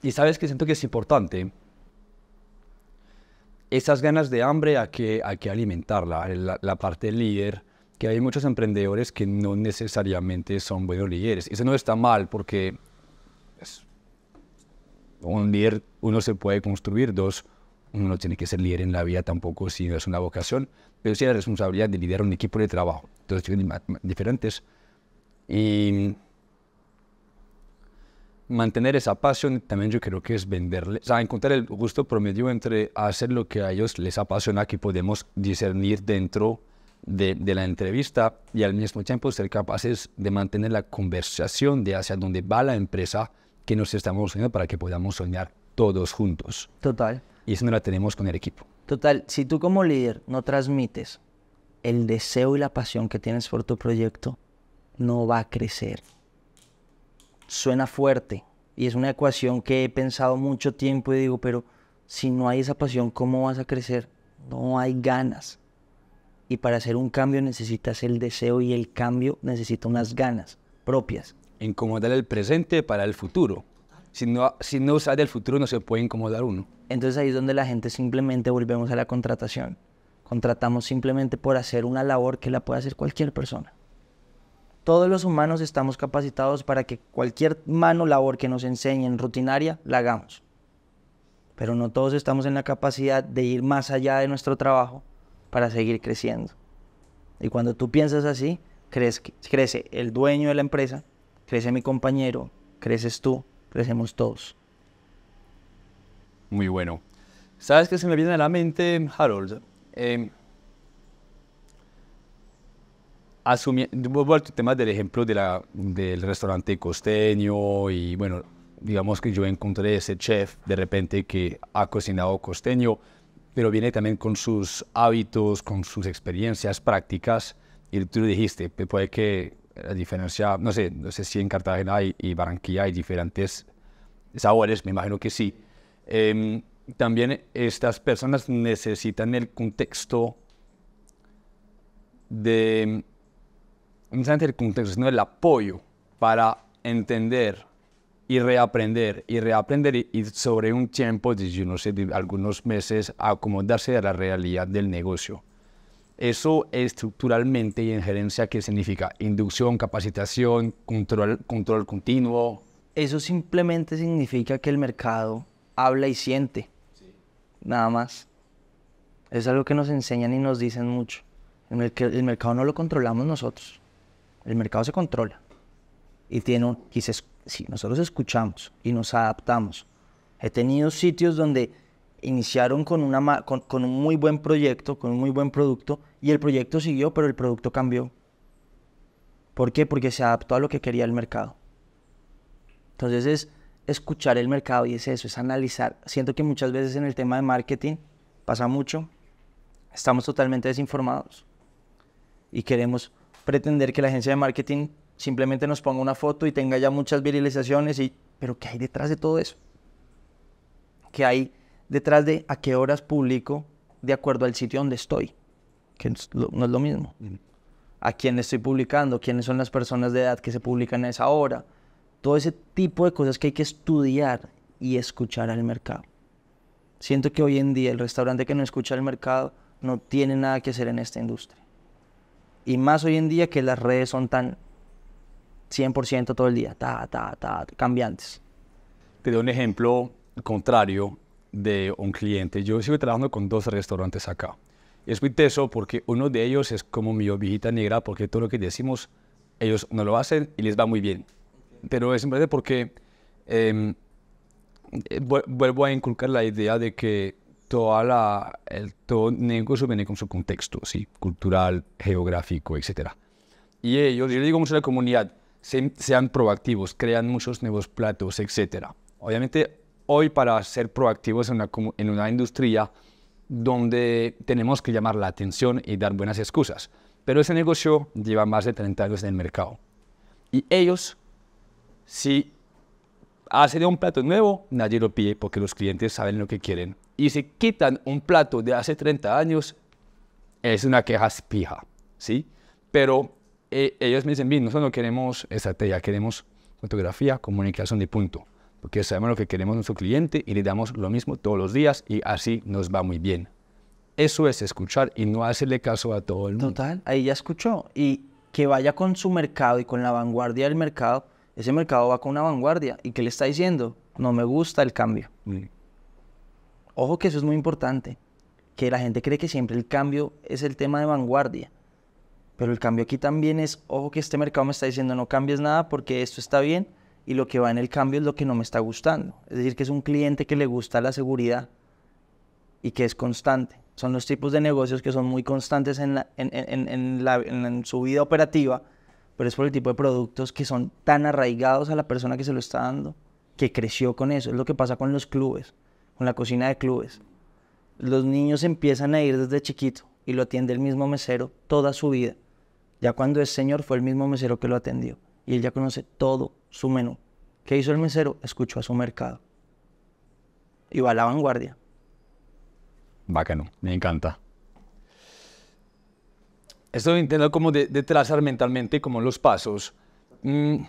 y sabes que siento que es importante esas ganas de hambre hay que, hay que alimentarla, la, parte líder, que hay muchos emprendedores que no necesariamente son buenos líderes. Eso no está mal porque pues, un líder uno se puede construir, dos, uno no tiene que ser líder en la vida tampoco si no es una vocación, pero sí la responsabilidad de liderar un equipo de trabajo. Entonces, diferentes. Y mantener esa pasión también yo creo que es venderle, o sea, encontrar el gusto promedio entre hacer lo que a ellos les apasiona, que podemos discernir dentro de, la entrevista y al mismo tiempo ser capaces de mantener la conversación de hacia dónde va la empresa que nos estamos soñando para que podamos soñar todos juntos. Total. Y eso no la tenemos con el equipo. Total, si tú como líder no transmites el deseo y la pasión que tienes por tu proyecto, no va a crecer suena fuerte y es una ecuación que he pensado mucho tiempo y digo, pero si no hay esa pasión, ¿cómo vas a crecer? No hay ganas. Y para hacer un cambio necesitas el deseo y el cambio necesita unas ganas propias. Incomodar el presente para el futuro. Si no, si no usar el futuro no se puede incomodar uno. Entonces ahí es donde la gente simplemente volvemos a la contratación. Contratamos simplemente por hacer una labor que la puede hacer cualquier persona. Todos los humanos estamos capacitados para que cualquier mano labor que nos enseñen rutinaria la hagamos. Pero no todos estamos en la capacidad de ir más allá de nuestro trabajo para seguir creciendo. Y cuando tú piensas así, crece, crece el dueño de la empresa, crece mi compañero, creces tú, crecemos todos. Muy bueno. ¿Sabes qué se me viene a la mente, Harold? Eh, Vuelvo al tema del ejemplo de la, del restaurante costeño y bueno, digamos que yo encontré ese chef de repente que ha cocinado costeño, pero viene también con sus hábitos, con sus experiencias prácticas y tú dijiste, pues puede que la diferencia, no sé, no sé si en Cartagena y, Barranquilla hay diferentes sabores, me imagino que sí. Em, también estas personas necesitan el contexto de no solamente el contexto, sino el apoyo para entender y reaprender y reaprender y, sobre un tiempo de, algunos meses acomodarse a la realidad del negocio. Eso estructuralmente y en gerencia, ¿qué significa? Inducción, capacitación, control, control continuo. Eso simplemente significa que el mercado habla y siente. Nada más. Es algo que nos enseñan y nos dicen mucho. El, que el mercado no lo controlamos nosotros. El mercado se controla y tiene un, nosotros escuchamos y nos adaptamos. He tenido sitios donde iniciaron con, con, un muy buen proyecto, con un muy buen producto, y el proyecto siguió, pero el producto cambió. ¿Por qué? Porque se adaptó a lo que quería el mercado. Entonces es escuchar el mercado y es eso, es analizar. Siento que muchas veces en el tema de marketing pasa mucho, estamos totalmente desinformados y queremos pretender que la agencia de marketing simplemente nos ponga una foto y tenga ya muchas viralizaciones y pero qué hay detrás de todo eso? ¿Qué hay detrás de a qué horas publico de acuerdo al sitio donde estoy? Que no es lo mismo. ¿A quién estoy publicando? ¿Quiénes son las personas de edad que se publican a esa hora? Todo ese tipo de cosas que hay que estudiar y escuchar al mercado. Siento que hoy en día el restaurante que no escucha al mercado no tiene nada que hacer en esta industria. Y más hoy en día que las redes son tan 100% todo el día, ta, ta, ta, cambiantes. Te doy un ejemplo contrario de un cliente. Yo sigo trabajando con dos restaurantes acá. Es muy teso porque uno de ellos es como mi ovejita negra porque todo lo que decimos ellos no lo hacen y les va muy bien. Pero es en verdad porque em, eh, vuelvo a inculcar la idea de que todo el, negocio viene con su contexto, ¿sí? cultural, geográfico, etc. Y ellos, yo le digo mucho a la comunidad, sean proactivos, crean muchos nuevos platos, etc. Obviamente, hoy para ser proactivos en una, en una industria donde tenemos que llamar la atención y dar buenas excusas, pero ese negocio lleva más de 30 años en el mercado. Y ellos, si hacen un plato nuevo, nadie lo pide porque los clientes saben lo que quieren y se quitan un plato de hace 30 años, es una queja espija, ¿sí? Pero eh, ellos me dicen, bien, nosotros no queremos estrategia, queremos fotografía, comunicación de punto, porque sabemos lo que queremos nuestro cliente y le damos lo mismo todos los días y así nos va muy bien. Eso es escuchar y no hacerle caso a todo el mundo. Total, ahí ya escuchó. Y que vaya con su mercado y con la vanguardia del mercado, ese mercado va con una vanguardia. ¿Y qué le está diciendo? No me gusta el cambio. Mm. Ojo que eso es muy importante, que la gente cree que siempre el cambio es el tema de vanguardia. Pero el cambio aquí también es, ojo que este mercado me está diciendo no cambies nada porque esto está bien y lo que va en el cambio es lo que no me está gustando. Es decir, que es un cliente que le gusta la seguridad y que es constante. Son los tipos de negocios que son muy constantes en, en su vida operativa, pero es por el tipo de productos que son tan arraigados a la persona que se lo está dando, que creció con eso. Es lo que pasa con los clubes con la cocina de clubes. Los niños empiezan a ir desde chiquito y lo atiende el mismo mesero toda su vida. Ya cuando es señor fue el mismo mesero que lo atendió y él ya conoce todo su menú. ¿Qué hizo el mesero? Escuchó a su mercado. Y va a la vanguardia. Bacano, me encanta. lo intentando como de, trazar mentalmente como los pasos. Mm.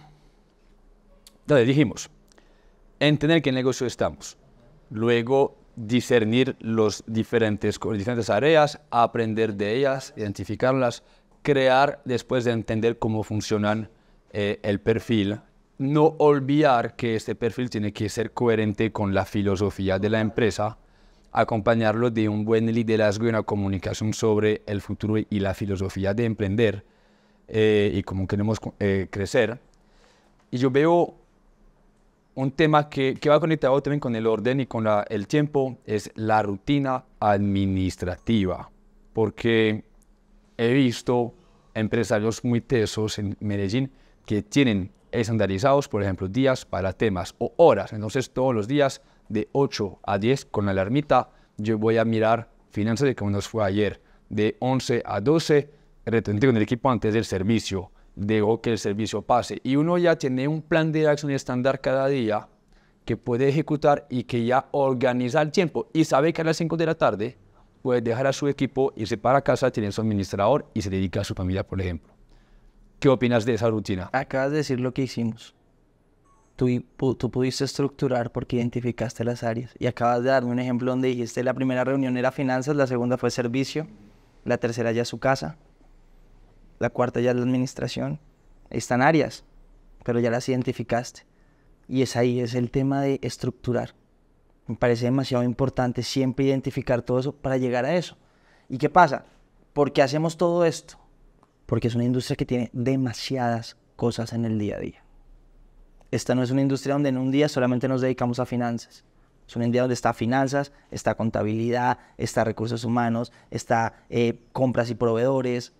Dale, dijimos, entender qué negocio estamos luego discernir los diferentes, las diferentes áreas, aprender de ellas, identificarlas, crear después de entender cómo funcionan eh, el perfil. No olvidar que este perfil tiene que ser coherente con la filosofía de la empresa, acompañarlo de un buen liderazgo y una comunicación sobre el futuro y la filosofía de emprender eh, y cómo queremos eh, crecer. Y yo veo un tema que, va conectado también con el orden y con el tiempo es la rutina administrativa, porque he visto empresarios muy tesos en Medellín que tienen estandarizados, por ejemplo, días para temas o horas. Entonces, todos los días de 8 a 10 con la alarmita, yo voy a mirar finanzas de cómo nos fue ayer. De 11 a 12, retente con el equipo antes del servicio debo que el servicio pase. Y uno ya tiene un plan de acción estándar cada día que puede ejecutar y que ya organiza el tiempo y sabe que a las 5 de la tarde puede dejar a su equipo, irse para casa, tiene su administrador y se dedica a su familia, por ejemplo. ¿Qué opinas de esa rutina? Acabas de decir lo que hicimos. Tú, tú pudiste estructurar porque identificaste las áreas y acabas de darme un ejemplo donde dijiste la primera reunión era finanzas, la segunda fue servicio, la tercera ya su casa, la cuarta ya es la administración. Están áreas, pero ya las identificaste. Y es ahí, es el tema de estructurar. Me parece demasiado importante siempre identificar todo eso para llegar a eso. ¿Y qué pasa? ¿Por qué hacemos todo esto? Porque es una industria que tiene demasiadas cosas en el día a día. Esta no es una industria donde en un día solamente nos dedicamos a finanzas. Es una industria donde está finanzas, está contabilidad, está recursos humanos, está eh, compras y proveedores,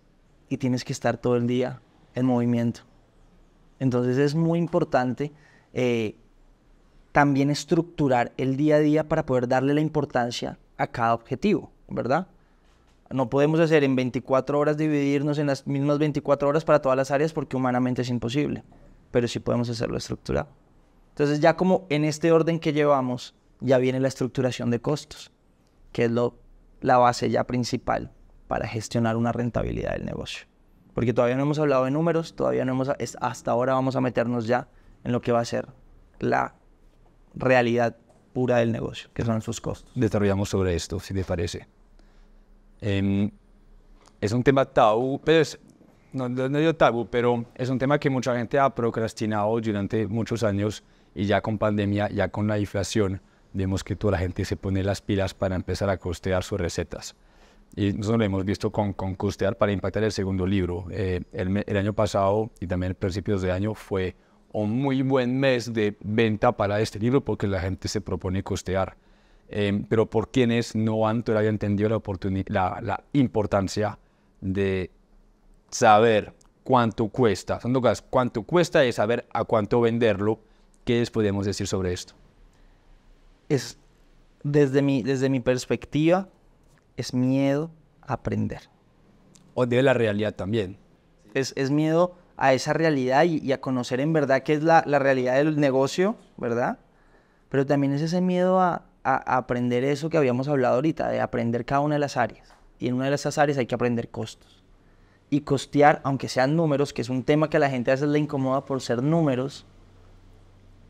y tienes que estar todo el día en movimiento. Entonces es muy importante eh, también estructurar el día a día para poder darle la importancia a cada objetivo, ¿verdad? No podemos hacer en 24 horas dividirnos en las mismas 24 horas para todas las áreas porque humanamente es imposible, pero sí podemos hacerlo estructurado. Entonces ya como en este orden que llevamos, ya viene la estructuración de costos, que es lo, la base ya principal para gestionar una rentabilidad del negocio. Porque todavía no hemos hablado de números, todavía no hemos, hasta ahora vamos a meternos ya en lo que va a ser la realidad pura del negocio, que son sus costos. Desarrollamos sobre esto, si te parece. Em, es un tema tabú, pero es, no, no, tabú, pero es un tema que mucha gente ha procrastinado durante muchos años y ya con pandemia, ya con la inflación, vemos que toda la gente se pone las pilas para empezar a costear sus recetas y nosotros lo hemos visto con, con Costear para impactar el segundo libro. Eh, el, año pasado y también a principios de año fue un muy buen mes de venta para este libro porque la gente se propone costear. Eh, pero por quienes no han todavía entendido la, la, la importancia de saber cuánto cuesta, son cuánto cuesta y saber a cuánto venderlo, ¿qué les podemos decir sobre esto? Es, desde, mi, desde mi perspectiva, es miedo a aprender. O de la realidad también. Es, miedo a esa realidad y, a conocer en verdad qué es la, realidad del negocio, ¿verdad? Pero también es ese miedo a, a aprender eso que habíamos hablado ahorita, de aprender cada una de las áreas. Y en una de esas áreas hay que aprender costos. Y costear, aunque sean números, que es un tema que a la gente a veces le incomoda por ser números,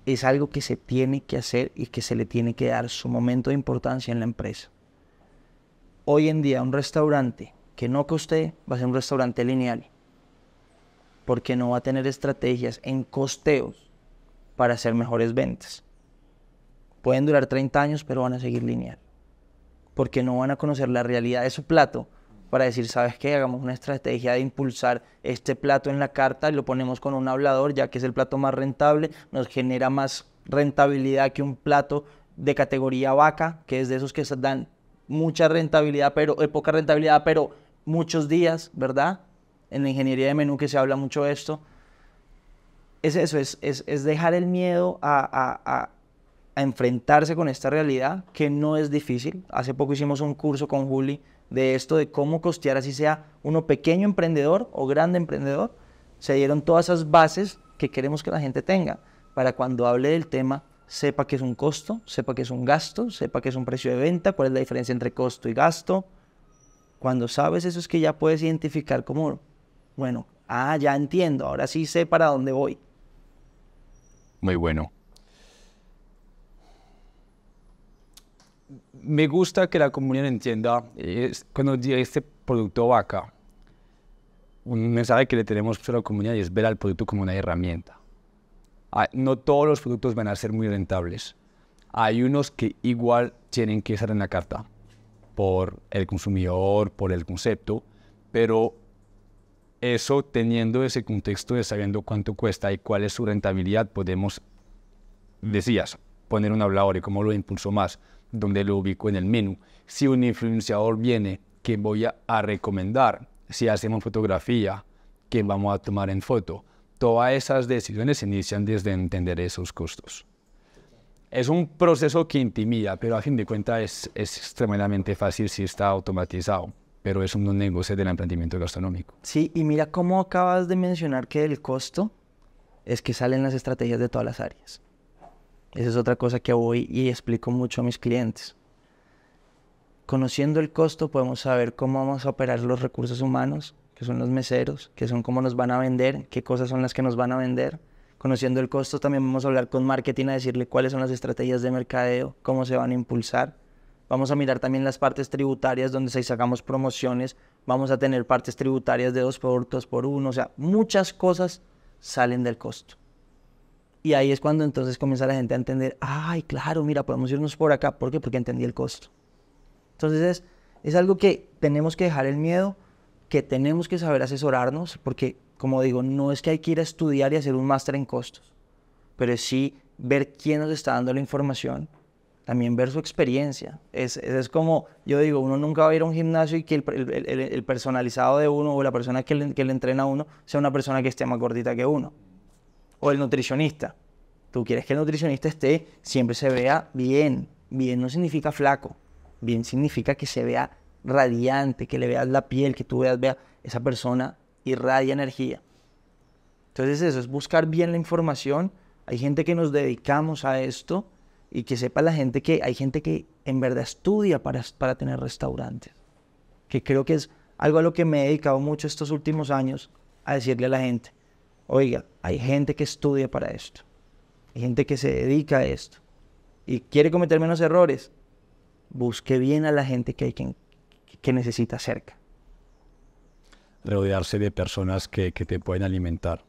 es algo que se tiene que hacer y que se le tiene que dar su momento de importancia en la empresa hoy en día un restaurante que no coste, va a ser un restaurante lineal. Porque no va a tener estrategias en costeos para hacer mejores ventas. Pueden durar 30 años, pero van a seguir lineal. Porque no van a conocer la realidad de su plato para decir, ¿sabes qué? Hagamos una estrategia de impulsar este plato en la carta y lo ponemos con un hablador, ya que es el plato más rentable, nos genera más rentabilidad que un plato de categoría vaca, que es de esos que se dan mucha rentabilidad, pero eh, poca rentabilidad, pero muchos días, ¿verdad? En la ingeniería de menú que se habla mucho de esto. Es eso, es, dejar el miedo a, a, enfrentarse con esta realidad, que no es difícil. Hace poco hicimos un curso con Juli de esto, de cómo costear, así sea uno pequeño emprendedor o grande emprendedor. Se dieron todas esas bases que queremos que la gente tenga para cuando hable del tema sepa que es un costo, sepa que es un gasto, sepa que es un precio de venta, cuál es la diferencia entre costo y gasto. Cuando sabes eso es que ya puedes identificar como, bueno, ah, ya entiendo, ahora sí sé para dónde voy. Muy bueno. Me gusta que la comunidad entienda, cuando llega este producto vaca, uno sabe que le tenemos a la comunidad y es ver al producto como una herramienta Ah, no todos los productos van a ser muy rentables. Hay unos que igual tienen que estar en la carta por el consumidor, por el concepto, pero eso teniendo ese contexto de sabiendo cuánto cuesta y cuál es su rentabilidad, podemos, decías, poner un hablador y cómo lo impulso más, dónde lo ubico en el menú. Si un influenciador viene, que voy a, a recomendar? Si hacemos fotografía, que vamos a tomar en foto? todas esas decisiones inician desde entender esos costos. Es un proceso que intimida, pero a fin de cuentas es, extremadamente fácil si está automatizado pero es un negocio del emprendimiento gastronómico. Sí, y mira cómo acabas de mencionar que el costo es que salen las estrategias de todas las áreas. Esa es otra cosa que voy y explico mucho a mis clientes. Conociendo el costo podemos saber cómo vamos a operar los recursos humanos, que son los meseros, que son cómo nos van a vender, qué cosas son las que nos van a vender. Conociendo el costo, también vamos a hablar con marketing a decirle cuáles son las estrategias de mercadeo, cómo se van a impulsar. Vamos a mirar también las partes tributarias donde si sacamos promociones, vamos a tener partes tributarias de dos por dos por uno, o sea, muchas cosas salen del costo. Y ahí es cuando entonces comienza la gente a entender, ay, claro, mira, podemos irnos por acá. ¿Por qué? Porque entendí el costo. Entonces es, es algo que tenemos que dejar el miedo, que tenemos que saber asesorarnos, porque como digo, no es que hay que ir a estudiar y hacer un máster en costos, pero sí ver quién nos está dando la información, también ver su experiencia. Es, como, yo digo, uno nunca va a ir a un gimnasio y que el, personalizado de uno o la persona que le, que le, entrena a uno sea una persona que esté más gordita que uno. O el nutricionista. Tú quieres que el nutricionista esté, siempre se vea bien. Bien no significa flaco, bien significa que se vea radiante, que le veas la piel, que tú veas, vea, esa persona irradia energía. Entonces eso es buscar bien la información. Hay gente que nos dedicamos a esto y que sepa la gente que hay gente que en verdad estudia para, para tener restaurantes. Que creo que es algo a lo que me he dedicado mucho estos últimos años a decirle a la gente, oiga, hay gente que estudia para esto. Hay gente que se dedica a esto y quiere cometer menos errores. Busque bien a la gente que hay que que necesitas cerca. Rodearse de personas que, que te pueden alimentar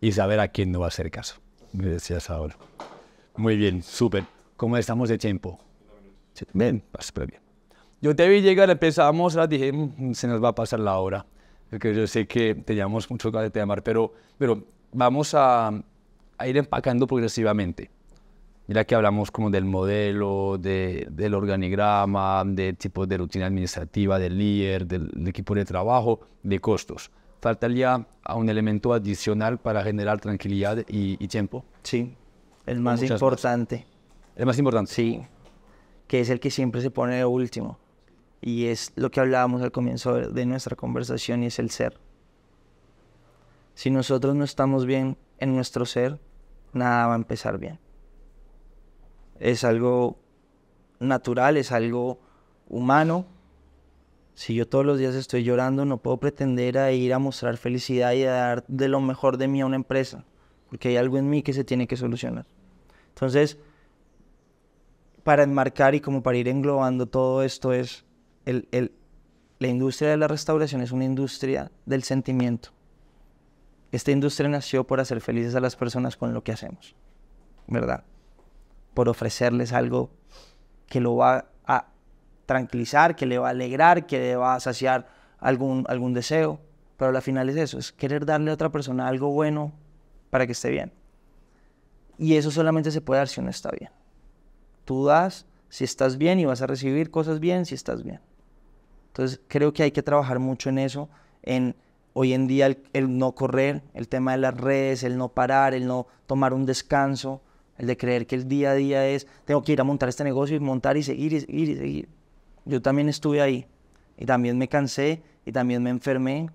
y saber a quién no va a hacer caso, me decías ahora. Muy bien, súper. ¿Cómo estamos de tiempo? bien, súper pues, bien. Yo te vi llegar, empezamos, la dije, mm, se nos va a pasar la hora, porque yo sé que teníamos mucho que llamar, pero, pero vamos a, a ir empacando progresivamente. Mira que hablamos como del modelo, del organigrama, de tipo de rutina administrativa, del líder, del, equipo de trabajo, de costos. ¿Faltaría a un elemento adicional para generar tranquilidad y, tiempo? Sí, el más importante. ¿El más importante? Sí, que es el que siempre se pone último. Y es lo que hablábamos al comienzo de nuestra conversación y es el ser. Si nosotros no estamos bien en nuestro ser, nada va a empezar bien es algo natural, es algo humano. Si yo todos los días estoy llorando, no puedo pretender a ir a mostrar felicidad y a dar de lo mejor de mí a una empresa, porque hay algo en mí que se tiene que solucionar. Entonces, para enmarcar y como para ir englobando todo esto es, la industria de la restauración es una industria del sentimiento. Esta industria nació por hacer felices a las personas con lo que hacemos, ¿verdad? por ofrecerles algo que lo va a tranquilizar, que le va a alegrar, que le va a saciar algún, algún deseo. Pero al final es eso, es querer darle a otra persona algo bueno para que esté bien. Y eso solamente se puede dar si uno está bien. Tú das si estás bien y vas a recibir cosas bien si estás bien. Entonces creo que hay que trabajar mucho en eso, en hoy en día el no correr, el tema de las redes, el no parar, el no tomar un descanso, el de creer que el día a día es, tengo que ir a montar este negocio y montar y seguir y seguir y seguir. Yo también estuve ahí y también me cansé y también me enfermé.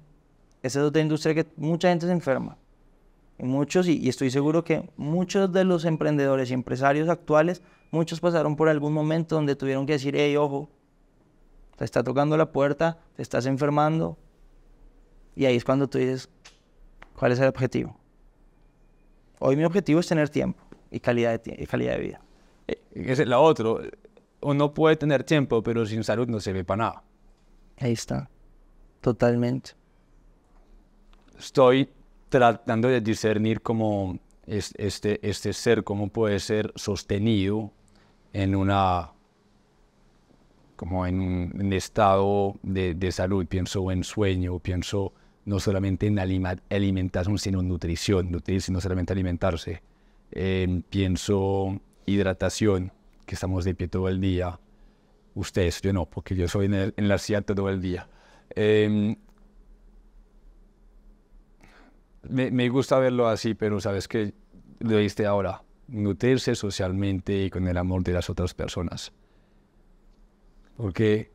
Esa es otra industria que mucha gente se enferma. Y muchos, y, y estoy seguro que muchos de los emprendedores y empresarios actuales, muchos pasaron por algún momento donde tuvieron que decir, hey, ojo, te está tocando la puerta, te estás enfermando. Y ahí es cuando tú dices, ¿cuál es el objetivo? Hoy mi objetivo es tener tiempo y calidad de, y calidad de vida. Eh, es la otra. Uno puede tener tiempo, pero sin salud no se ve para nada. Ahí está. Totalmente. Estoy tratando de discernir cómo es, este, este ser, cómo puede ser sostenido en una como en un estado de, de, salud, pienso en sueño, pienso no solamente en alimentación, sino en nutrición, no solamente alimentarse pienso hidratación, que estamos de pie todo el día. Ustedes, yo no, porque yo soy en, la silla todo el día. Em, me, gusta verlo así, pero sabes que lo viste ahora. Nutrirse socialmente y con el amor de las otras personas. Porque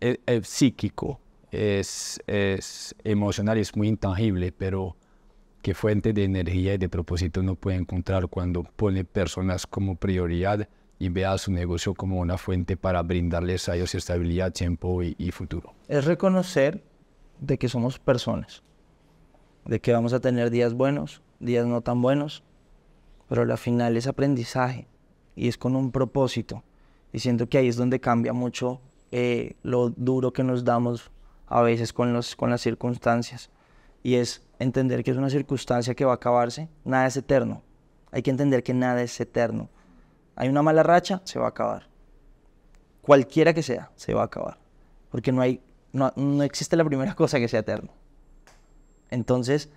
e, es, psíquico, es, es emocional, es muy intangible, pero qué fuente de energía y de propósito no puede encontrar cuando pone personas como prioridad y vea su negocio como una fuente para brindarles a ellos estabilidad, tiempo y, futuro. Es reconocer de que somos personas, de que vamos a tener días buenos, días no tan buenos, pero la final es aprendizaje y es con un propósito. Y siento que ahí es donde cambia mucho eh, lo duro que nos damos a veces con, con las circunstancias y es entender que es una circunstancia que va a acabarse, nada es eterno. Hay que entender que nada es eterno. Hay una mala racha, se va a acabar. Cualquiera que sea, se va a acabar. Porque no, hay, no, existe la primera cosa que sea eterno. Entonces,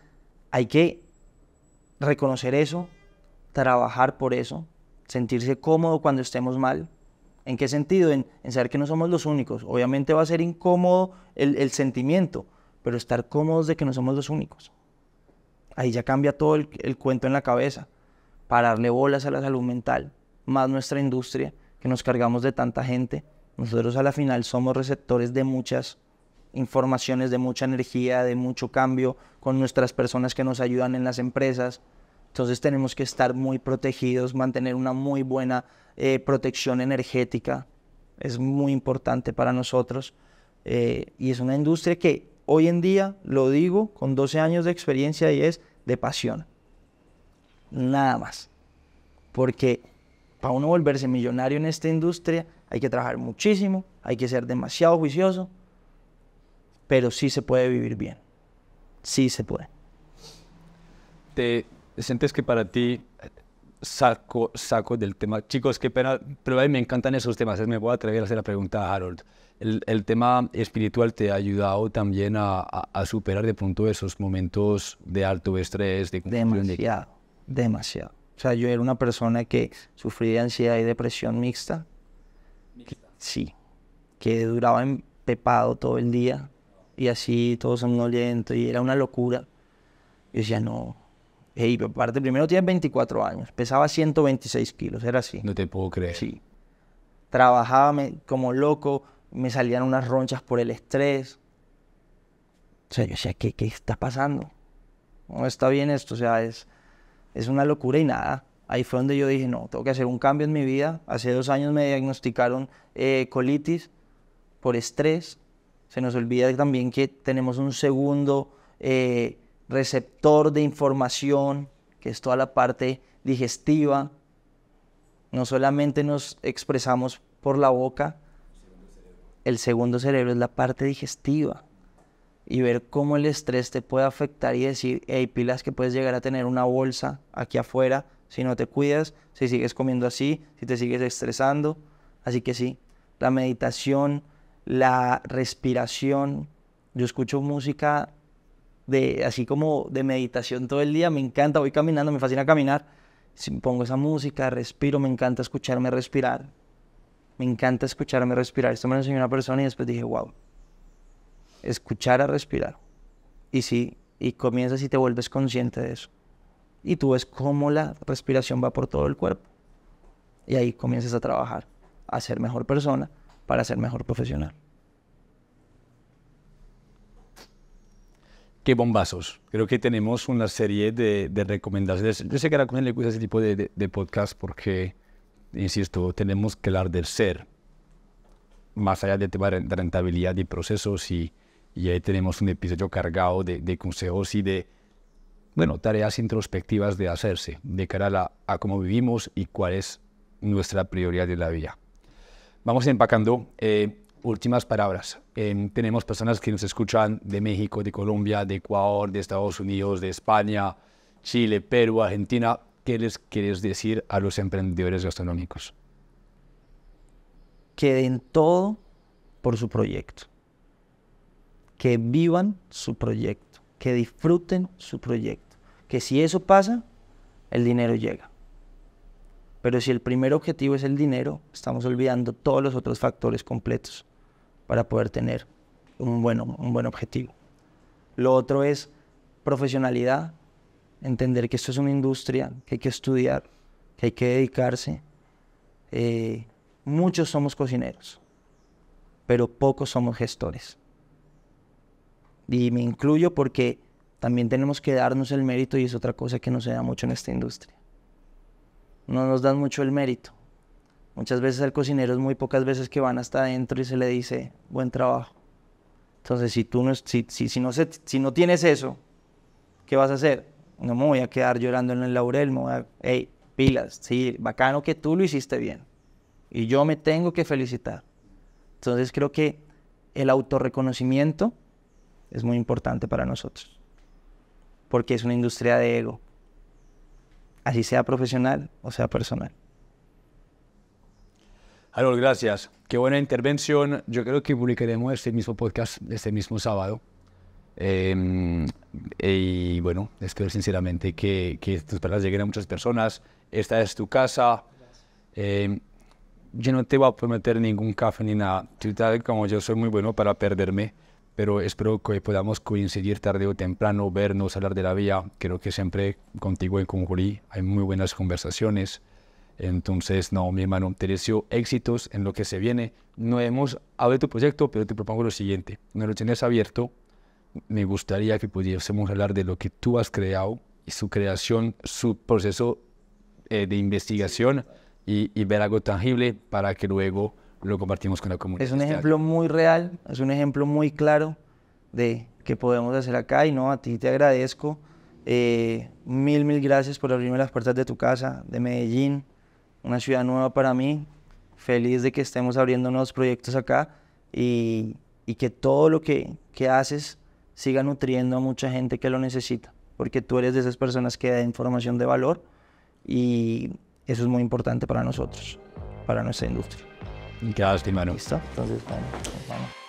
hay que reconocer eso, trabajar por eso, sentirse cómodo cuando estemos mal. ¿En qué sentido? En, en saber que no somos los únicos. Obviamente va a ser incómodo el, el sentimiento, pero estar cómodos de que no somos los únicos. Ahí ya cambia todo el, cuento en la cabeza, pararle bolas a la salud mental, más nuestra industria, que nos cargamos de tanta gente. Nosotros a la final somos receptores de muchas informaciones, de mucha energía, de mucho cambio con nuestras personas que nos ayudan en las empresas. Entonces tenemos que estar muy protegidos, mantener una muy buena eh, protección energética. Es muy importante para nosotros. Eh, y es una industria que Hoy en día lo digo con 12 años de experiencia y es de pasión. Nada más. Porque para uno volverse millonario en esta industria hay que trabajar muchísimo, hay que ser demasiado juicioso, pero sí se puede vivir bien. Sí se puede. ¿Te sientes que para ti saco, saco del tema. Chicos, qué pena, pero a mí me encantan esos temas. Me voy a atrever a hacer la pregunta a Harold. El, tema espiritual te ha ayudado también a, superar de pronto esos momentos de alto estrés, de Demasiado, demasiado. O sea, yo era una persona que sufría ansiedad y depresión mixta. ¿Mixta? Sí. Que duraba empepado todo el día y así todo somnoliento y era una locura. Yo decía, no, Hey, aparte, primero tenía 24 años, pesaba 126 kilos, era así. No te puedo creer. Sí. Trabajaba como loco, me salían unas ronchas por el estrés. O sea, yo decía, ¿qué, qué está pasando? No está bien esto, o sea, es, es una locura y nada. Ahí fue donde yo dije, no, tengo que hacer un cambio en mi vida. Hace dos años me diagnosticaron eh, colitis por estrés. Se nos olvida también que tenemos un segundo eh, receptor de información, que es toda la parte digestiva. No solamente nos expresamos por la boca, el segundo cerebro es la parte digestiva. Y ver cómo el estrés te puede afectar y decir, hey, pilas que puedes llegar a tener una bolsa aquí afuera si no te cuidas, si sigues comiendo así, si te sigues estresando. Así que sí, la meditación, la respiración. Yo escucho música así como de meditación todo el día, me encanta, voy caminando, me fascina caminar, si pongo esa música, respiro, me encanta escucharme respirar, me encanta escucharme respirar, esto me lo enseñó una persona y después dije, wow, escuchar a respirar, y sí, y comienzas y te vuelves consciente de eso, y tú ves cómo la respiración va por todo el cuerpo, y ahí comienzas a trabajar, a ser mejor persona, para ser mejor profesional. qué bombazos. Creo que tenemos una serie de, recomendaciones. Yo sé que a la comunidad le gusta ese tipo de, podcast porque, insisto, tenemos que hablar del ser, más allá del tema de rentabilidad y procesos. Y, ahí tenemos un episodio cargado de, consejos y de, bueno, tareas introspectivas de hacerse, de cara a, la, a cómo vivimos y cuál es nuestra prioridad de la vida. Vamos empacando. Eh, últimas palabras. Em, tenemos personas que nos escuchan de México, de Colombia, de Ecuador, de Estados Unidos, de España, Chile, Perú, Argentina. ¿Qué les quieres decir a los emprendedores gastronómicos? Que den todo por su proyecto. Que vivan su proyecto. Que disfruten su proyecto. Que si eso pasa, el dinero llega. Pero si el primer objetivo es el dinero, estamos olvidando todos los otros factores completos para poder tener un, bueno, un buen objetivo. Lo otro es profesionalidad, entender que esto es una industria, que hay que estudiar, que hay que dedicarse. Eh, muchos somos cocineros, pero pocos somos gestores. Y me incluyo porque también tenemos que darnos el mérito y es otra cosa que no se da mucho en esta industria. No nos dan mucho el mérito. Muchas veces al cocinero es muy pocas veces que van hasta adentro y se le dice, buen trabajo. Entonces, si tú no, si, si, no, si no tienes eso, ¿qué vas a hacer? No me voy a quedar llorando en el laurel, me voy a, hey, pilas, sí, bacano que tú lo hiciste bien. Y yo me tengo que felicitar. Entonces, creo que el autorreconocimiento es muy importante para nosotros. Porque es una industria de ego. Así sea profesional o sea personal. Harold, gracias. Qué buena intervención. Yo creo que publicaremos este mismo podcast este mismo sábado. Em, y bueno, espero sinceramente que, tus palabras lleguen a muchas personas. Esta es tu casa. Em, yo no te voy a prometer ningún café ni nada. como yo soy muy bueno para perderme, pero espero que podamos coincidir tarde o temprano, vernos, hablar de la vida. Creo que siempre contigo en Conjurí hay muy buenas conversaciones. Entonces, no, mi hermano, te deseo éxitos en lo que se viene. No hemos de tu proyecto, pero te propongo lo siguiente. No lo tienes abierto. Me gustaría que pudiésemos hablar de lo que tú has creado y su creación, su proceso eh, de investigación y, ver algo tangible para que luego lo compartimos con la comunidad. Es un este ejemplo muy real, es un ejemplo muy claro de qué podemos hacer acá y no, a ti te agradezco. Eh, mil, mil gracias por abrirme las puertas de tu casa, de Medellín, una ciudad nueva para mí, feliz de que estemos abriendo nuevos proyectos acá y, que todo lo que, haces siga nutriendo a mucha gente que lo necesita, porque tú eres de esas personas que da información de valor y eso es muy importante para nosotros, para nuestra industria. Gracias, manu ¿Listo? Entonces,